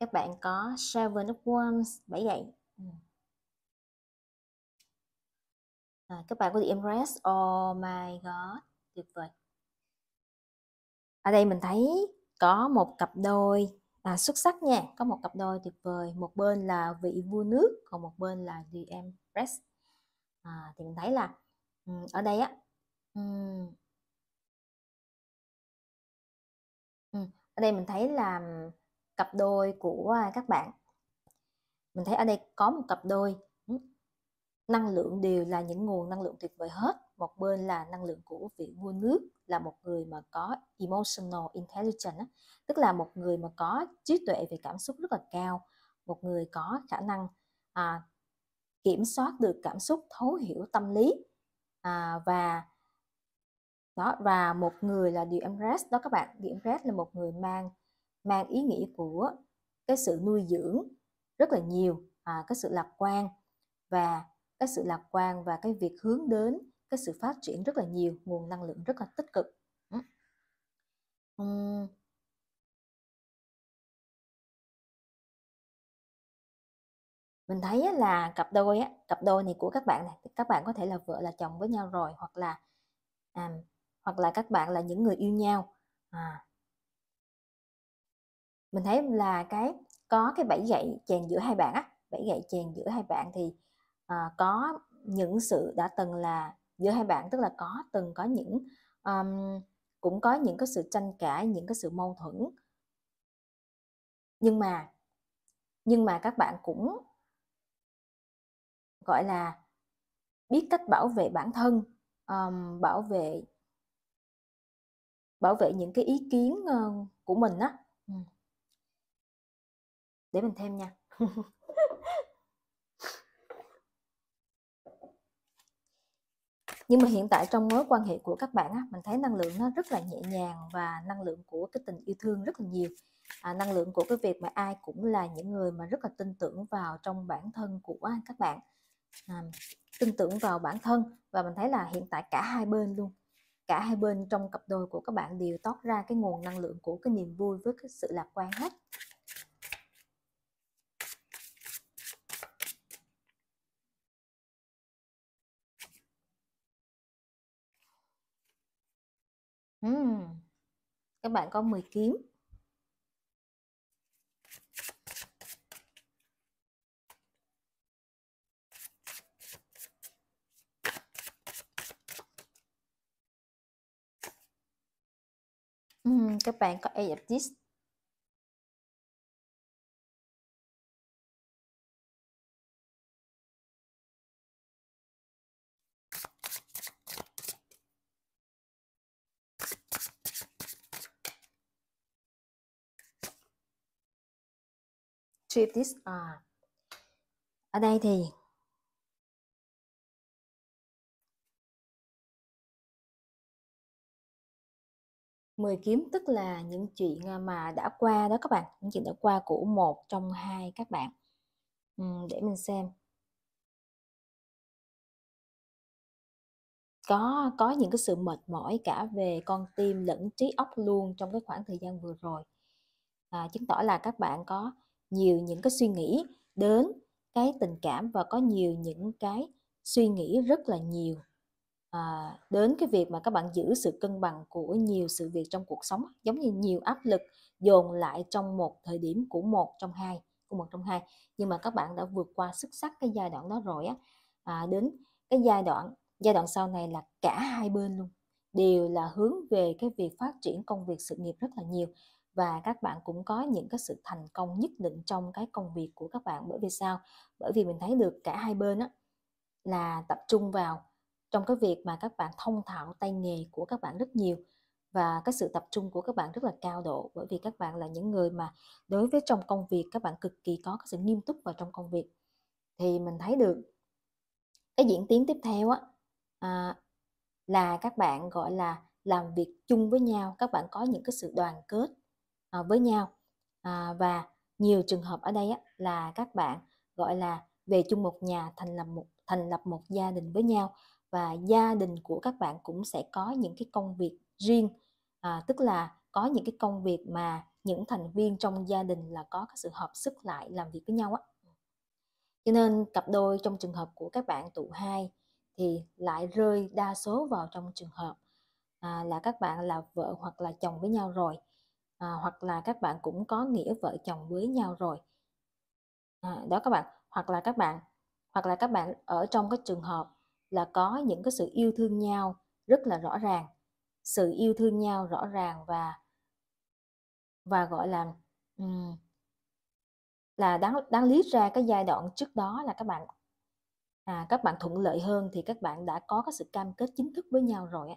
các bạn có Seven of Wands bảy gậy ừ. à, các bạn có The Empress oh my god tuyệt vời ở đây mình thấy có một cặp đôi à, xuất sắc nha có một cặp đôi tuyệt vời một bên là vị vua nước còn một bên là The Empress à, thì mình thấy là ừ, ở đây á ừ. ở đây mình thấy là cặp đôi của à, các bạn mình thấy ở đây có một cặp đôi ừ, năng lượng đều là những nguồn năng lượng tuyệt vời hết một bên là năng lượng của vị vua nước là một người mà có emotional intelligence tức là một người mà có trí tuệ về cảm xúc rất là cao một người có khả năng à, kiểm soát được cảm xúc thấu hiểu tâm lý à, và đó và một người là The Empress đó các bạn The Empress là một người mang mang ý nghĩa của cái sự nuôi dưỡng rất là nhiều à, cái sự lạc quan và cái sự lạc quan và cái việc hướng đến cái sự phát triển rất là nhiều nguồn năng lượng rất là tích cực uhm. mình thấy là cặp đôi cặp đôi này của các bạn này các bạn có thể là vợ là chồng với nhau rồi hoặc là à, hoặc là các bạn là những người yêu nhau à, mình thấy là cái có cái bẫy gậy chèn giữa hai bạn á bẫy gậy chèn giữa hai bạn thì uh, có những sự đã từng là giữa hai bạn tức là có từng có những um, cũng có những cái sự tranh cãi những cái sự mâu thuẫn nhưng mà nhưng mà các bạn cũng gọi là biết cách bảo vệ bản thân um, bảo vệ bảo vệ những cái ý kiến uh, của mình á để mình thêm nha nhưng mà hiện tại trong mối quan hệ của các bạn á, mình thấy năng lượng nó rất là nhẹ nhàng và năng lượng của cái tình yêu thương rất là nhiều à, năng lượng của cái việc mà ai cũng là những người mà rất là tin tưởng vào trong bản thân của các bạn à, tin tưởng vào bản thân và mình thấy là hiện tại cả hai bên luôn cả hai bên trong cặp đôi của các bạn đều tót ra cái nguồn năng lượng của cái niềm vui với cái sự lạc quan hết uhm. các bạn có 10 kiếm uhm, các bạn có eight strip this R à. ở đây thì mười kiếm tức là những chuyện à, mà đã qua đó các bạn những chuyện đã qua của một trong hai các bạn ừ, để mình xem có có những cái sự mệt mỏi cả về con tim lẫn trí óc luôn trong cái khoảng thời gian vừa rồi à, chứng tỏ là các bạn có nhiều những cái suy nghĩ đến cái tình cảm và có nhiều những cái suy nghĩ rất là nhiều à, đến cái việc mà các bạn giữ sự cân bằng của nhiều sự việc trong cuộc sống giống như nhiều áp lực dồn lại trong một thời điểm của một trong hai của một trong hai nhưng mà các bạn đã vượt qua xuất sắc cái giai đoạn đó rồi á à, đến cái giai đoạn giai đoạn sau này là cả hai bên luôn đều là hướng về cái việc phát triển công việc sự nghiệp rất là nhiều và các bạn cũng có những cái sự thành công nhất định trong cái công việc của các bạn bởi vì sao bởi vì mình thấy được cả hai bên á là tập trung vào trong cái việc mà các bạn thông thạo tay nghề của các bạn rất nhiều và cái sự tập trung của các bạn rất là cao độ bởi vì các bạn là những người mà đối với trong công việc các bạn cực kỳ có cái sự nghiêm túc vào trong công việc thì mình thấy được cái diễn tiến tiếp theo á à, là các bạn gọi là làm việc chung với nhau các bạn có những cái sự đoàn kết Ờ, với nhau à, và nhiều trường hợp ở đây á, là các bạn gọi là về chung một nhà thành lập một thành lập một gia đình với nhau và gia đình của các bạn cũng sẽ có những cái công việc riêng à, tức là có những cái công việc mà những thành viên trong gia đình là có cái sự hợp sức lại làm việc với nhau á cho nên cặp đôi trong trường hợp của các bạn tụ hai thì lại rơi đa số vào trong trường hợp à, là các bạn là vợ hoặc là chồng với nhau rồi à, hoặc là các bạn cũng có nghĩa vợ chồng với nhau rồi à, đó các bạn hoặc là các bạn hoặc là các bạn ở trong cái trường hợp là có những cái sự yêu thương nhau rất là rõ ràng sự yêu thương nhau rõ ràng và và gọi là um, là đáng đáng lý ra cái giai đoạn trước đó là các bạn à, các bạn thuận lợi hơn thì các bạn đã có cái sự cam kết chính thức với nhau rồi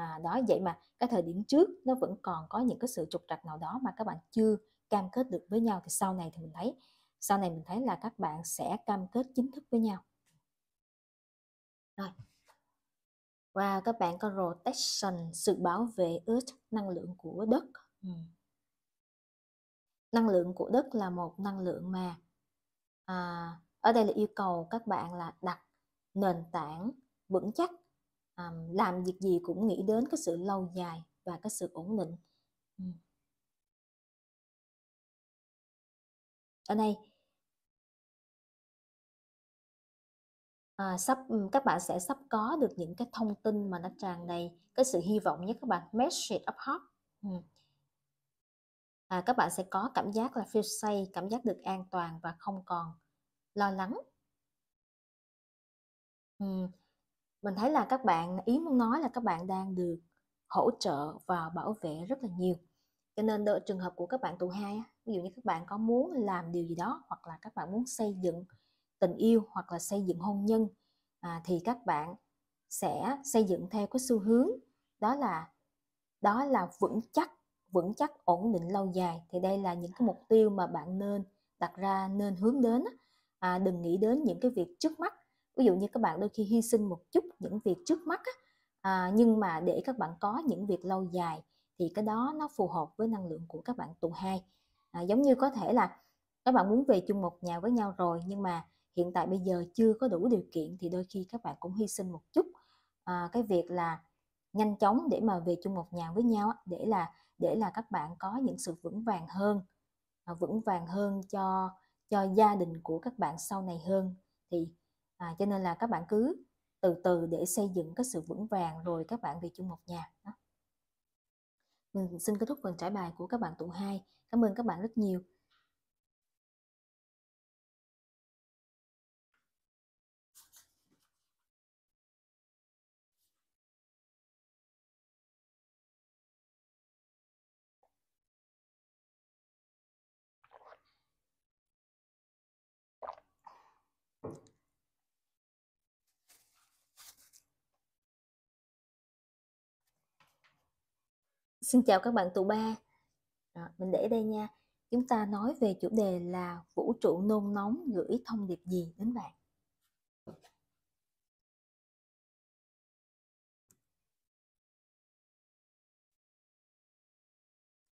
à, đó vậy mà cái thời điểm trước nó vẫn còn có những cái sự trục trặc nào đó mà các bạn chưa cam kết được với nhau thì sau này thì mình thấy sau này mình thấy là các bạn sẽ cam kết chính thức với nhau rồi và wow, các bạn có rotation sự bảo vệ earth năng lượng của đất ừ. năng lượng của đất là một năng lượng mà à, ở đây là yêu cầu các bạn là đặt nền tảng vững chắc um, làm việc gì cũng nghĩ đến cái sự lâu dài và cái sự ổn định ở đây à, sắp các bạn sẽ sắp có được những cái thông tin mà nó tràn đầy cái sự hy vọng nhất các bạn message of hope à, các bạn sẽ có cảm giác là feel safe cảm giác được an toàn và không còn lo lắng mình thấy là các bạn ý muốn nói là các bạn đang được hỗ trợ và bảo vệ rất là nhiều cho nên đợi trường hợp của các bạn tụ hai ví dụ như các bạn có muốn làm điều gì đó hoặc là các bạn muốn xây dựng tình yêu hoặc là xây dựng hôn nhân à, thì các bạn sẽ xây dựng theo cái xu hướng đó là đó là vững chắc vững chắc ổn định lâu dài thì đây là những cái mục tiêu mà bạn nên đặt ra nên hướng đến à, đừng nghĩ đến những cái việc trước mắt ví dụ như các bạn đôi khi hy sinh một chút những việc trước mắt á, à, nhưng mà để các bạn có những việc lâu dài thì cái đó nó phù hợp với năng lượng của các bạn tụ hai à, giống như có thể là các bạn muốn về chung một nhà với nhau rồi nhưng mà hiện tại bây giờ chưa có đủ điều kiện thì đôi khi các bạn cũng hy sinh một chút à, cái việc là nhanh chóng để mà về chung một nhà với nhau để là để là các bạn có những sự vững vàng hơn à, vững vàng hơn cho cho gia đình của các bạn sau này hơn thì à, cho nên là các bạn cứ từ từ để xây dựng cái sự vững vàng rồi các bạn về chung một nhà đó. mình xin kết thúc phần trải bài của các bạn tụ 2 cảm ơn các bạn rất nhiều Xin chào các bạn tụ ba Đó, Mình để đây nha Chúng ta nói về chủ đề là vũ trụ nôn nóng gửi thông điệp gì đến bạn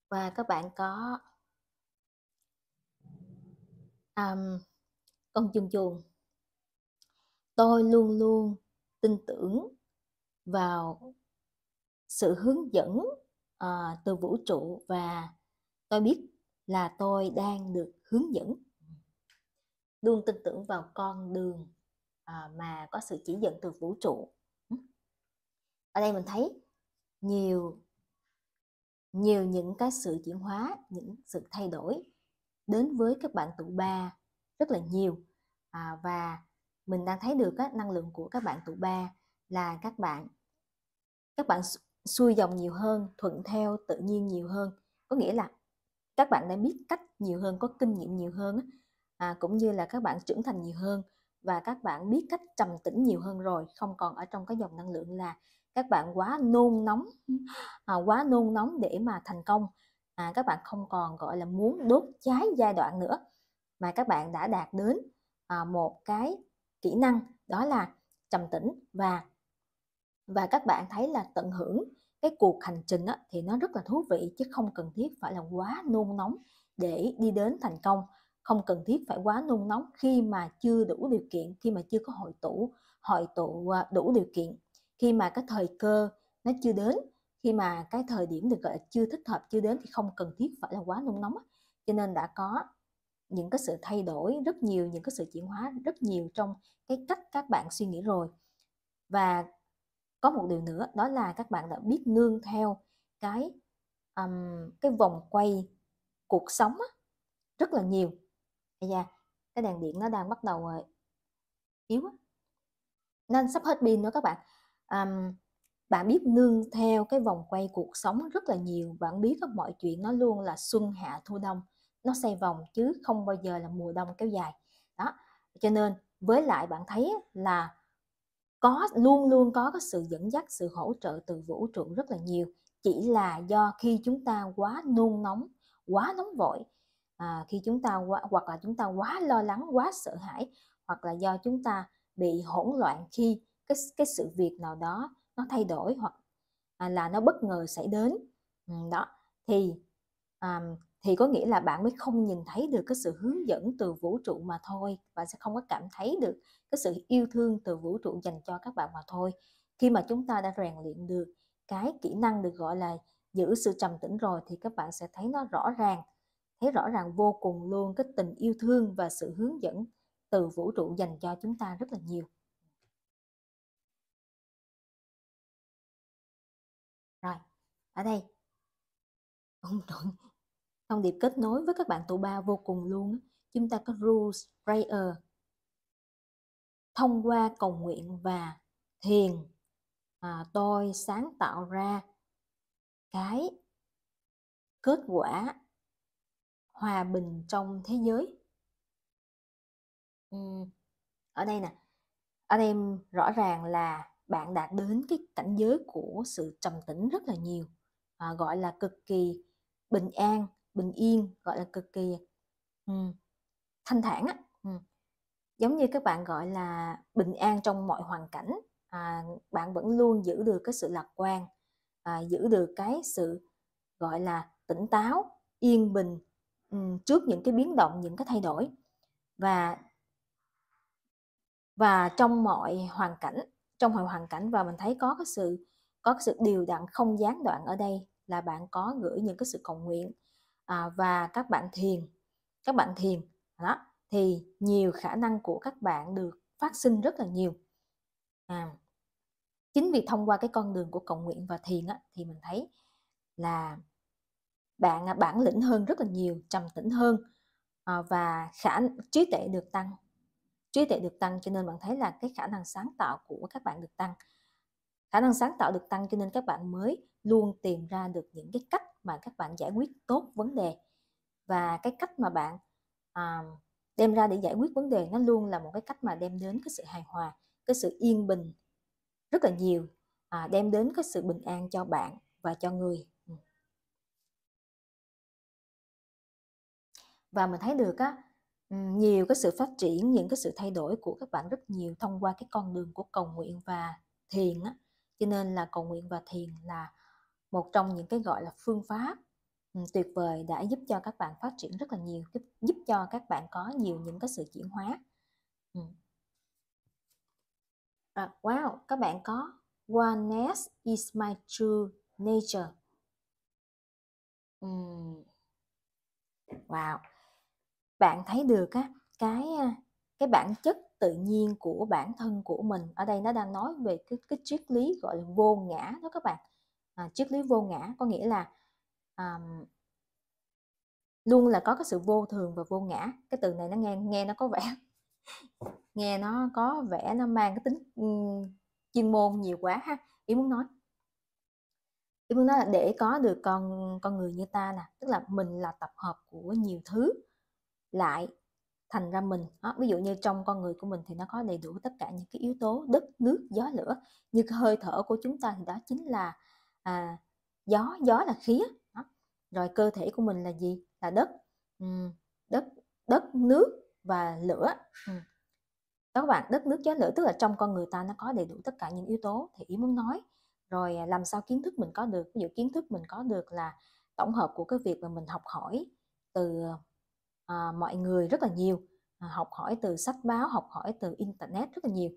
Và các bạn có um, Con chuồng chuồng Tôi luôn luôn tin tưởng vào sự hướng dẫn uh, từ vũ trụ và tôi biết là tôi đang được hướng dẫn luôn tin tưởng vào con đường uh, mà có sự chỉ dẫn từ vũ trụ ở đây mình thấy nhiều nhiều những cái sự chuyển hóa những sự thay đổi đến với các bạn tụ ba rất là nhiều à, và mình đang thấy được á, năng lượng của các bạn tụ ba là các bạn các bạn xuôi dòng nhiều hơn thuận theo tự nhiên nhiều hơn có nghĩa là các bạn đã biết cách nhiều hơn có kinh nghiệm nhiều hơn à, cũng như là các bạn trưởng thành nhiều hơn và các bạn biết cách trầm tĩnh nhiều hơn rồi không còn ở trong cái dòng năng lượng là các bạn quá nôn nóng à, quá nôn nóng để mà thành công à, các bạn không còn gọi là muốn đốt cháy giai đoạn nữa mà các bạn đã đạt đến à, một cái kỹ năng đó là trầm tĩnh và và các bạn thấy là tận hưởng cái cuộc hành trình á, thì nó rất là thú vị chứ không cần thiết phải là quá nôn nóng để đi đến thành công không cần thiết phải quá nôn nóng khi mà chưa đủ điều kiện khi mà chưa có hội tụ hội tụ à, đủ điều kiện khi mà cái thời cơ nó chưa đến khi mà cái thời điểm được gọi là chưa thích hợp chưa đến thì không cần thiết phải là quá nôn nóng cho nên đã có những cái sự thay đổi rất nhiều những cái sự chuyển hóa rất nhiều trong cái cách các bạn suy nghĩ rồi và có một điều nữa đó là các bạn đã biết nương theo cái um, cái vòng quay cuộc sống á, rất là nhiều Ây da, cái đèn điện nó đang bắt đầu ờ, yếu á. nên sắp hết pin nữa các bạn um, bạn biết nương theo cái vòng quay cuộc sống rất là nhiều bạn biết các mọi chuyện nó luôn là xuân hạ thu đông nó xoay vòng chứ không bao giờ là mùa đông kéo dài đó cho nên với lại bạn thấy là có luôn luôn có cái sự dẫn dắt sự hỗ trợ từ vũ trụ rất là nhiều chỉ là do khi chúng ta quá nôn nóng quá nóng vội à, khi chúng ta quá, hoặc là chúng ta quá lo lắng quá sợ hãi hoặc là do chúng ta bị hỗn loạn khi cái cái sự việc nào đó nó thay đổi hoặc à, là nó bất ngờ xảy đến đó thì à, thì có nghĩa là bạn mới không nhìn thấy được cái sự hướng dẫn từ vũ trụ mà thôi và sẽ không có cảm thấy được cái sự yêu thương từ vũ trụ dành cho các bạn mà thôi khi mà chúng ta đã rèn luyện được cái kỹ năng được gọi là giữ sự trầm tĩnh rồi thì các bạn sẽ thấy nó rõ ràng thấy rõ ràng vô cùng luôn cái tình yêu thương và sự hướng dẫn từ vũ trụ dành cho chúng ta rất là nhiều rồi ở đây ông thông điệp kết nối với các bạn tụ ba vô cùng luôn chúng ta có rules prayer thông qua cầu nguyện và thiền à, tôi sáng tạo ra cái kết quả hòa bình trong thế giới ừ. ở đây nè ở đây rõ ràng là bạn đã đến cái cảnh giới của sự trầm tĩnh rất là nhiều à, gọi là cực kỳ bình an bình yên gọi là cực kỳ um, thanh thản á um. giống như các bạn gọi là bình an trong mọi hoàn cảnh à, bạn vẫn luôn giữ được cái sự lạc quan à, giữ được cái sự gọi là tỉnh táo yên bình um, trước những cái biến động những cái thay đổi và và trong mọi hoàn cảnh trong mọi hoàn cảnh và mình thấy có cái sự có cái sự điều đặn không gián đoạn ở đây là bạn có gửi những cái sự cầu nguyện à, và các bạn thiền các bạn thiền đó thì nhiều khả năng của các bạn được phát sinh rất là nhiều à, chính vì thông qua cái con đường của cộng nguyện và thiền á, thì mình thấy là bạn à, bản lĩnh hơn rất là nhiều trầm tĩnh hơn à, và khả trí tuệ được tăng trí tuệ được tăng cho nên bạn thấy là cái khả năng sáng tạo của các bạn được tăng khả năng sáng tạo được tăng cho nên các bạn mới luôn tìm ra được những cái cách mà các bạn giải quyết tốt vấn đề và cái cách mà bạn à, đem ra để giải quyết vấn đề nó luôn là một cái cách mà đem đến cái sự hài hòa cái sự yên bình rất là nhiều à, đem đến cái sự bình an cho bạn và cho người ừ. và mình thấy được á ừ, nhiều cái sự phát triển những cái sự thay đổi của các bạn rất nhiều thông qua cái con đường của cầu nguyện và thiền á cho nên là cầu nguyện và thiền là một trong những cái gọi là phương pháp tuyệt vời đã giúp cho các bạn phát triển rất là nhiều giúp, cho các bạn có nhiều những cái sự chuyển hóa à, wow các bạn có oneness is my true nature wow bạn thấy được á cái cái bản chất tự nhiên của bản thân của mình ở đây nó đang nói về cái cái triết lý gọi là vô ngã đó các bạn à, triết lý vô ngã có nghĩa là à, luôn là có cái sự vô thường và vô ngã cái từ này nó nghe nghe nó có vẻ nghe nó có vẻ nó mang cái tính um, chuyên môn nhiều quá ha ý muốn nói ý muốn nói là để có được con con người như ta nè tức là mình là tập hợp của nhiều thứ lại thành ra mình đó, ví dụ như trong con người của mình thì nó có đầy đủ tất cả những cái yếu tố đất nước gió lửa như cái hơi thở của chúng ta thì đó chính là à, gió gió là khí đó. rồi cơ thể của mình là gì là đất ừ, đất đất nước và lửa ừ. các bạn đất nước gió lửa tức là trong con người ta nó có đầy đủ tất cả những yếu tố thì ý muốn nói rồi à, làm sao kiến thức mình có được ví dụ kiến thức mình có được là tổng hợp của cái việc mà mình học hỏi từ à, mọi người rất là nhiều à, học hỏi từ sách báo học hỏi từ internet rất là nhiều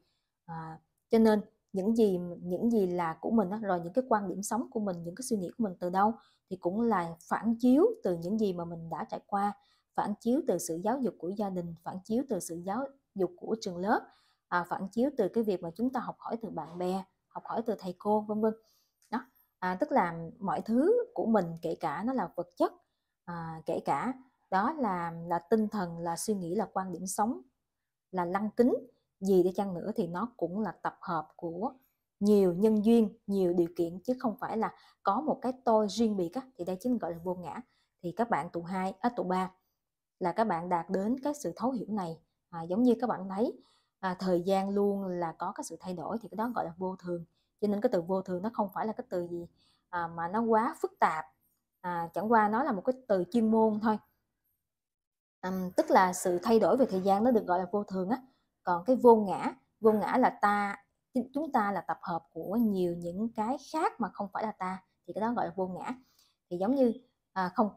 à, cho nên những gì những gì là của mình đó, rồi những cái quan điểm sống của mình những cái suy nghĩ của mình từ đâu thì cũng là phản chiếu từ những gì mà mình đã trải qua phản chiếu từ sự giáo dục của gia đình phản chiếu từ sự giáo dục của trường lớp à, phản chiếu từ cái việc mà chúng ta học hỏi từ bạn bè học hỏi từ thầy cô vân vân đó à, tức là mọi thứ của mình kể cả nó là vật chất à, kể cả đó là là tinh thần là suy nghĩ là quan điểm sống là lăng kính gì đi chăng nữa thì nó cũng là tập hợp của nhiều nhân duyên, nhiều điều kiện chứ không phải là có một cái tôi riêng biệt á, thì đây chính gọi là vô ngã. Thì các bạn tụ 2, á, tụ 3 là các bạn đạt đến cái sự thấu hiểu này à, giống như các bạn thấy à, thời gian luôn là có cái sự thay đổi thì cái đó gọi là vô thường cho nên cái từ vô thường nó không phải là cái từ gì à, mà nó quá phức tạp à, chẳng qua nó là một cái từ chuyên môn thôi à, tức là sự thay đổi về thời gian nó được gọi là vô thường á còn cái vô ngã vô ngã là ta chúng ta là tập hợp của nhiều những cái khác mà không phải là ta thì cái đó gọi là vô ngã thì giống như à, không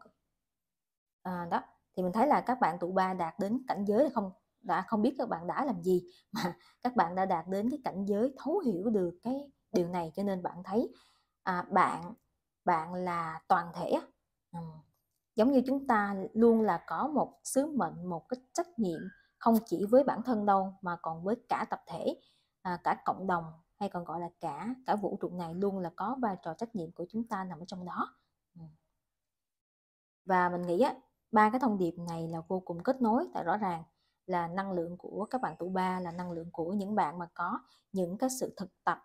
à, đó thì mình thấy là các bạn tụ ba đạt đến cảnh giới là không đã không biết các bạn đã làm gì mà các bạn đã đạt đến cái cảnh giới thấu hiểu được cái điều này cho nên bạn thấy à, bạn bạn là toàn thể ừ. giống như chúng ta luôn là có một sứ mệnh một cái trách nhiệm không chỉ với bản thân đâu mà còn với cả tập thể à, cả cộng đồng hay còn gọi là cả cả vũ trụ này luôn là có vai trò trách nhiệm của chúng ta nằm ở trong đó ừ. và mình nghĩ á ba cái thông điệp này là vô cùng kết nối tại rõ ràng là năng lượng của các bạn tụ ba là năng lượng của những bạn mà có những cái sự thực tập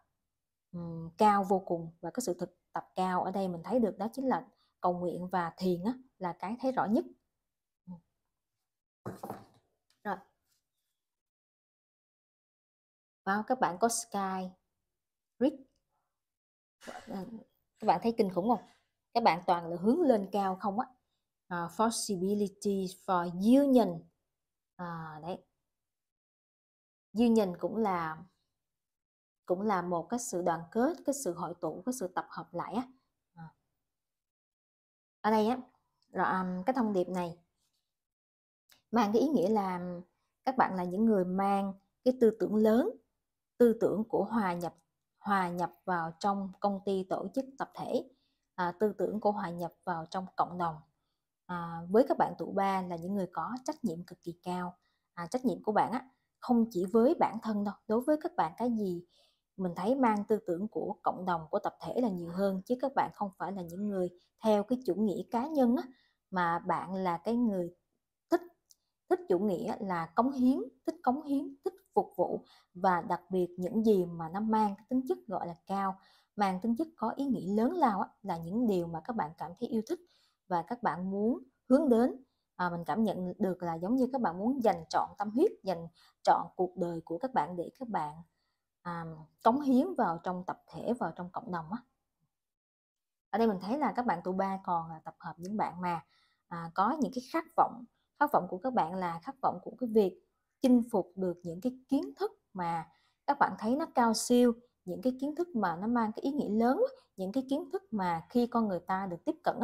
um, cao vô cùng và cái sự thực tập cao ở đây mình thấy được đó chính là cầu nguyện và thiền á, là cái thấy rõ nhất ừ. wow, các bạn có Sky Rick các bạn thấy kinh khủng không các bạn toàn là hướng lên cao không á uh, possibility for union à, đấy union cũng là cũng là một cái sự đoàn kết cái sự hội tụ cái sự tập hợp lại á à. ở đây á là um, cái thông điệp này mang cái ý nghĩa là các bạn là những người mang cái tư tưởng lớn tư tưởng của hòa nhập hòa nhập vào trong công ty tổ chức tập thể à, tư tưởng của hòa nhập vào trong cộng đồng à, với các bạn tụ ba là những người có trách nhiệm cực kỳ cao à, trách nhiệm của bạn á không chỉ với bản thân đâu đối với các bạn cái gì mình thấy mang tư tưởng của cộng đồng của tập thể là nhiều hơn chứ các bạn không phải là những người theo cái chủ nghĩa cá nhân á, mà bạn là cái người thích thích chủ nghĩa là cống hiến thích cống hiến thích phục vụ và đặc biệt những gì mà nó mang tính chất gọi là cao mang tính chất có ý nghĩa lớn lao là những điều mà các bạn cảm thấy yêu thích và các bạn muốn hướng đến à, mình cảm nhận được là giống như các bạn muốn dành trọn tâm huyết dành trọn cuộc đời của các bạn để các bạn à, cống hiến vào trong tập thể vào trong cộng đồng á ở đây mình thấy là các bạn tụ ba còn là tập hợp những bạn mà à, có những cái khát vọng khát vọng của các bạn là khát vọng của cái việc chinh phục được những cái kiến thức mà các bạn thấy nó cao siêu những cái kiến thức mà nó mang cái ý nghĩa lớn những cái kiến thức mà khi con người ta được tiếp cận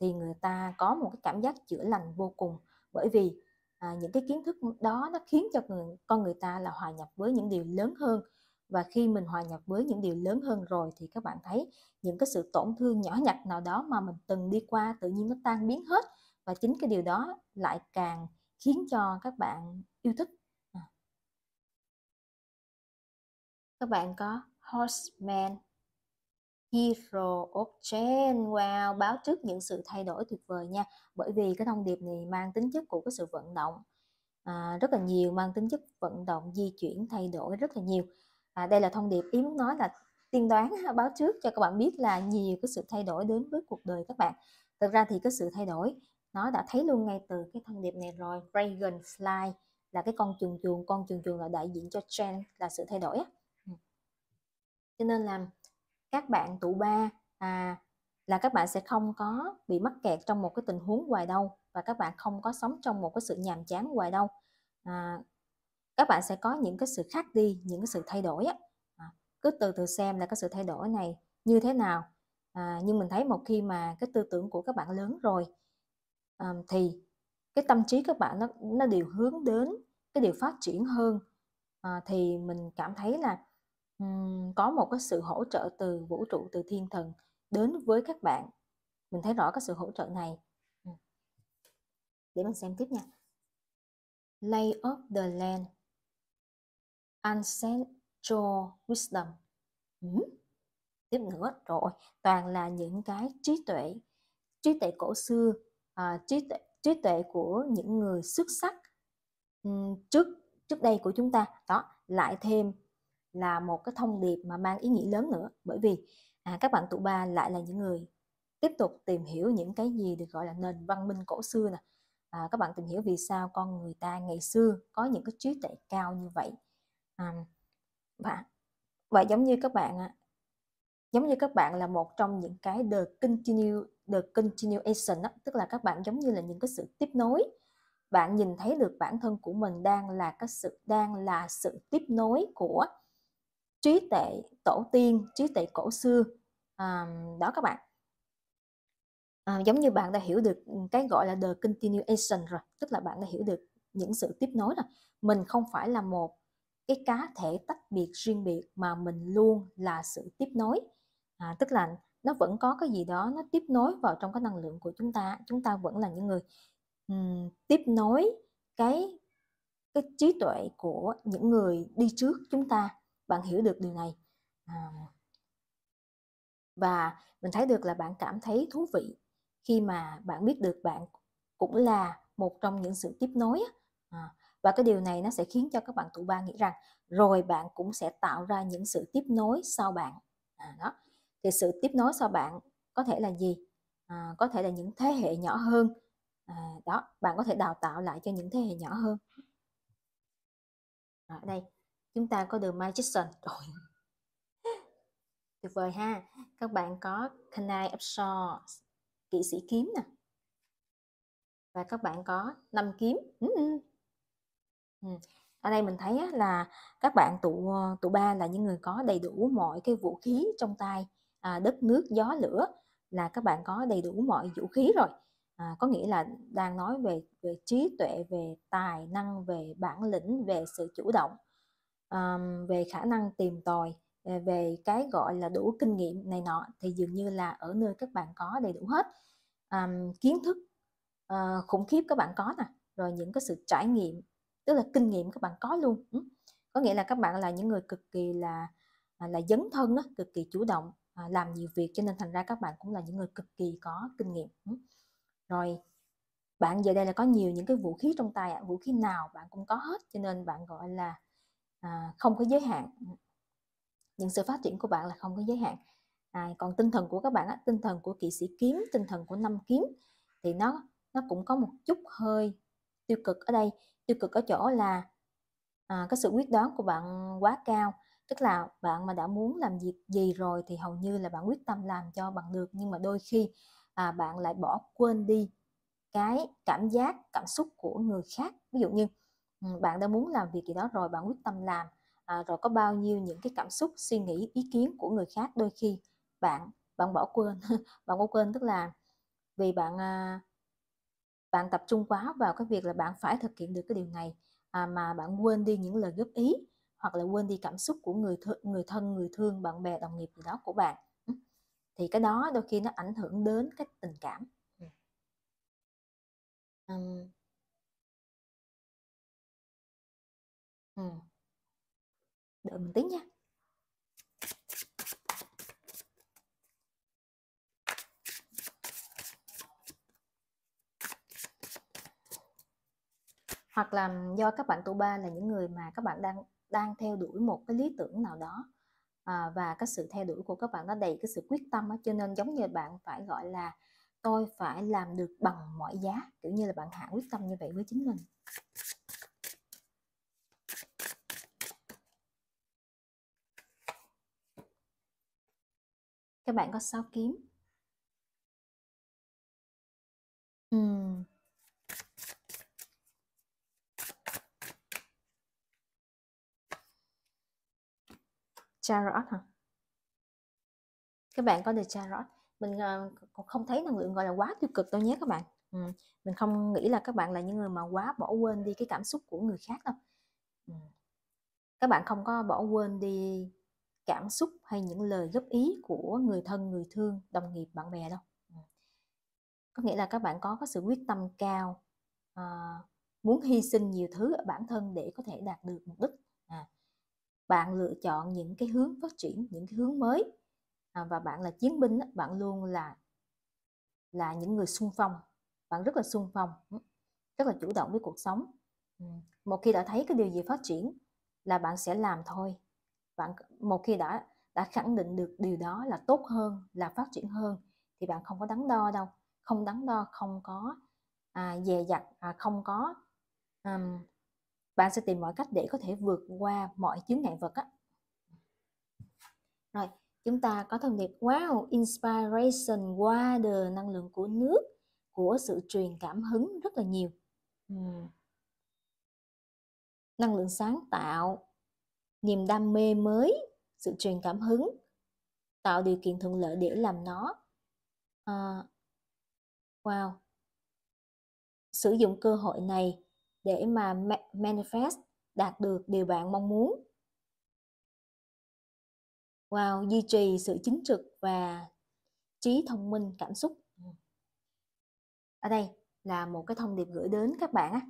thì người ta có một cái cảm giác chữa lành vô cùng bởi vì à, những cái kiến thức đó nó khiến cho người, con người ta là hòa nhập với những điều lớn hơn và khi mình hòa nhập với những điều lớn hơn rồi thì các bạn thấy những cái sự tổn thương nhỏ nhặt nào đó mà mình từng đi qua tự nhiên nó tan biến hết và chính cái điều đó lại càng khiến cho các bạn yêu thích ờ. các bạn có horseman Hero of Change. Wow, báo trước những sự thay đổi tuyệt vời nha. Bởi vì cái thông điệp này mang tính chất của cái sự vận động à, rất là nhiều, mang tính chất vận động di chuyển thay đổi rất là nhiều. À, đây là thông điệp ý muốn nói là tiên đoán báo trước cho các bạn biết là nhiều cái sự thay đổi đến với cuộc đời các bạn. Thực ra thì cái sự thay đổi nó đã thấy luôn ngay từ cái thông điệp này rồi, Dragonfly. Fly là cái con chuồn chuồn con chuồn chuồn là đại diện cho trend là sự thay đổi ừ. cho nên là các bạn tụ ba à, là các bạn sẽ không có bị mắc kẹt trong một cái tình huống hoài đâu và các bạn không có sống trong một cái sự nhàm chán hoài đâu à, các bạn sẽ có những cái sự khác đi những cái sự thay đổi á à, cứ từ từ xem là cái sự thay đổi này như thế nào à, nhưng mình thấy một khi mà cái tư tưởng của các bạn lớn rồi à, thì cái tâm trí các bạn nó nó đều hướng đến cái điều phát triển hơn à, thì mình cảm thấy là um, có một cái sự hỗ trợ từ vũ trụ từ thiên thần đến với các bạn mình thấy rõ cái sự hỗ trợ này ừ. để mình xem tiếp nha lay of the land ancestral wisdom ừ. tiếp nữa rồi toàn là những cái trí tuệ trí tuệ cổ xưa à, trí tuệ trí tuệ của những người xuất sắc trước trước đây của chúng ta đó lại thêm là một cái thông điệp mà mang ý nghĩa lớn nữa bởi vì à, các bạn tụ ba lại là những người tiếp tục tìm hiểu những cái gì được gọi là nền văn minh cổ xưa nè à, các bạn tìm hiểu vì sao con người ta ngày xưa có những cái trí tuệ cao như vậy à, và và giống như các bạn giống như các bạn là một trong những cái the continue the continuation đó, tức là các bạn giống như là những cái sự tiếp nối bạn nhìn thấy được bản thân của mình đang là cái sự đang là sự tiếp nối của trí tệ tổ tiên trí tệ cổ xưa à, đó các bạn à, giống như bạn đã hiểu được ừ, cái gọi là the continuation rồi tức là bạn đã hiểu được những sự tiếp nối rồi mình không phải là một cái cá thể tách biệt riêng biệt mà mình luôn là sự tiếp nối à, tức là nó vẫn có cái gì đó nó tiếp nối vào trong cái năng lượng của chúng ta chúng ta vẫn là những người tiếp nối cái cái trí tuệ của những người đi trước chúng ta bạn hiểu được điều này à, và mình thấy được là bạn cảm thấy thú vị khi mà bạn biết được bạn cũng là một trong những sự tiếp nối à, và cái điều này nó sẽ khiến cho các bạn tụ ba nghĩ rằng rồi bạn cũng sẽ tạo ra những sự tiếp nối sau bạn à, đó thì sự tiếp nối sau bạn có thể là gì à, có thể là những thế hệ nhỏ hơn à, đó bạn có thể đào tạo lại cho những thế hệ nhỏ hơn ở đây chúng ta có The Magician rồi tuyệt vời ha các bạn có Canine of Swords kỵ sĩ kiếm nè và các bạn có năm kiếm Ừ. ừ. ừ. ở đây mình thấy là các bạn tụ tụ ba là những người có đầy đủ mọi cái vũ khí trong tay à, đất nước gió lửa là các bạn có đầy đủ mọi vũ khí rồi à, có nghĩa là đang nói về về trí tuệ về tài năng về bản lĩnh về sự chủ động à, về khả năng tìm tòi ờ, về cái gọi là đủ kinh nghiệm này nọ thì dường như là ở nơi các bạn có đầy đủ hết à, kiến thức à, khủng khiếp các bạn có nè rồi những cái sự trải nghiệm tức là kinh nghiệm các bạn có luôn ừ. có nghĩa là các bạn là những người cực kỳ là à, là dấn thân đó cực kỳ chủ động à, làm nhiều việc cho nên thành ra các bạn cũng là những người cực kỳ có kinh nghiệm ừ rồi bạn giờ đây là có nhiều những cái vũ khí trong tay ạ vũ khí nào bạn cũng có hết cho nên bạn gọi là à, không có giới hạn những sự phát triển của bạn là không có giới hạn à, còn tinh thần của các bạn á, tinh thần của kỵ sĩ kiếm tinh thần của năm kiếm thì nó nó cũng có một chút hơi tiêu cực ở đây tiêu cực ở chỗ là à, cái sự quyết đoán của bạn quá cao tức là bạn mà đã muốn làm việc gì rồi thì hầu như là bạn quyết tâm làm cho bằng được nhưng mà đôi khi à, bạn lại bỏ quên đi cái cảm giác cảm xúc của người khác ví dụ như ừ, bạn đã muốn làm việc gì đó rồi bạn quyết tâm làm à, rồi có bao nhiêu những cái cảm xúc suy nghĩ ý kiến của người khác đôi khi bạn bạn bỏ quên bạn bỏ quên tức là vì bạn à, bạn tập trung quá vào cái việc là bạn phải thực hiện được cái điều này à, mà bạn quên đi những lời góp ý hoặc là quên đi cảm xúc của người th- người thân người thương bạn bè đồng nghiệp gì đó của bạn thì cái đó đôi khi nó ảnh hưởng đến cái tình cảm um, um. đợi mình tiếng nha hoặc là do các bạn tu ba là những người mà các bạn đang đang theo đuổi một cái lý tưởng nào đó à, và cái sự theo đuổi của các bạn nó đầy cái sự quyết tâm á cho nên giống như bạn phải gọi là tôi phải làm được bằng mọi giá kiểu như là bạn hạ quyết tâm như vậy với chính mình các bạn có sao kiếm uhm. Jarrod hả các bạn có The Jarrod mình uh, không thấy năng lượng gọi là quá tiêu cực đâu nhé các bạn ừ. mình không nghĩ là các bạn là những người mà quá bỏ quên đi cái cảm xúc của người khác đâu ừ. các bạn không có bỏ quên đi cảm xúc hay những lời góp ý của người thân người thương đồng nghiệp bạn bè đâu ừ. có nghĩa là các bạn có có sự quyết tâm cao uh, muốn hy sinh nhiều thứ ở bản thân để có thể đạt được mục đích à, bạn lựa chọn những cái hướng phát triển những cái hướng mới à, và bạn là chiến binh bạn luôn là là những người xung phong bạn rất là xung phong rất là chủ động với cuộc sống một khi đã thấy cái điều gì phát triển là bạn sẽ làm thôi bạn một khi đã đã khẳng định được điều đó là tốt hơn là phát triển hơn thì bạn không có đắn đo đâu không đắn đo không có à, dè dặt à, không có um, bạn sẽ tìm mọi cách để có thể vượt qua mọi chướng ngại vật á rồi chúng ta có thông điệp wow inspiration qua đời năng lượng của nước của sự truyền cảm hứng rất là nhiều uhm. năng lượng sáng tạo niềm đam mê mới sự truyền cảm hứng tạo điều kiện thuận lợi để làm nó à, wow sử dụng cơ hội này để mà manifest đạt được điều bạn mong muốn. Wow, duy trì sự chính trực và trí thông minh cảm xúc. Ở đây là một cái thông điệp gửi đến các bạn á.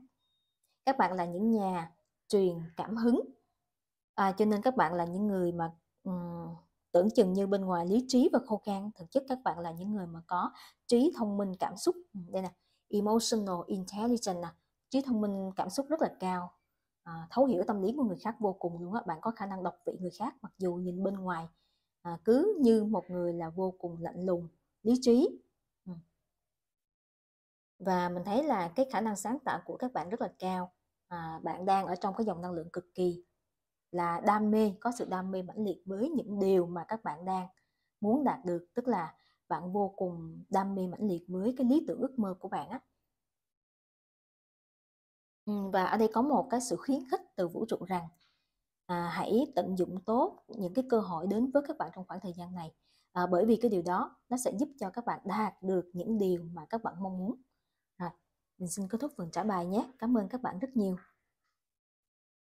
Các bạn là những nhà truyền cảm hứng. À, cho nên các bạn là những người mà um, tưởng chừng như bên ngoài lý trí và khô khan, thực chất các bạn là những người mà có trí thông minh cảm xúc. Đây nè, emotional intelligence nè trí thông minh cảm xúc rất là cao à, thấu hiểu tâm lý của người khác vô cùng luôn á bạn có khả năng đọc vị người khác mặc dù nhìn bên ngoài à, cứ như một người là vô cùng lạnh lùng lý trí ừ. và mình thấy là cái khả năng sáng tạo của các bạn rất là cao à, bạn đang ở trong cái dòng năng lượng cực kỳ là đam mê có sự đam mê mãnh liệt với những điều mà các bạn đang muốn đạt được tức là bạn vô cùng đam mê mãnh liệt với cái lý tưởng ước mơ của bạn á và ở đây có một cái sự khuyến khích từ vũ trụ rằng, à, hãy tận dụng tốt những cái cơ hội đến với các bạn trong khoảng thời gian này, à, bởi vì cái điều đó nó sẽ giúp cho các bạn đạt được những điều mà các bạn mong muốn. Rồi, mình xin kết thúc phần trả bài nhé. Cảm ơn các bạn rất nhiều.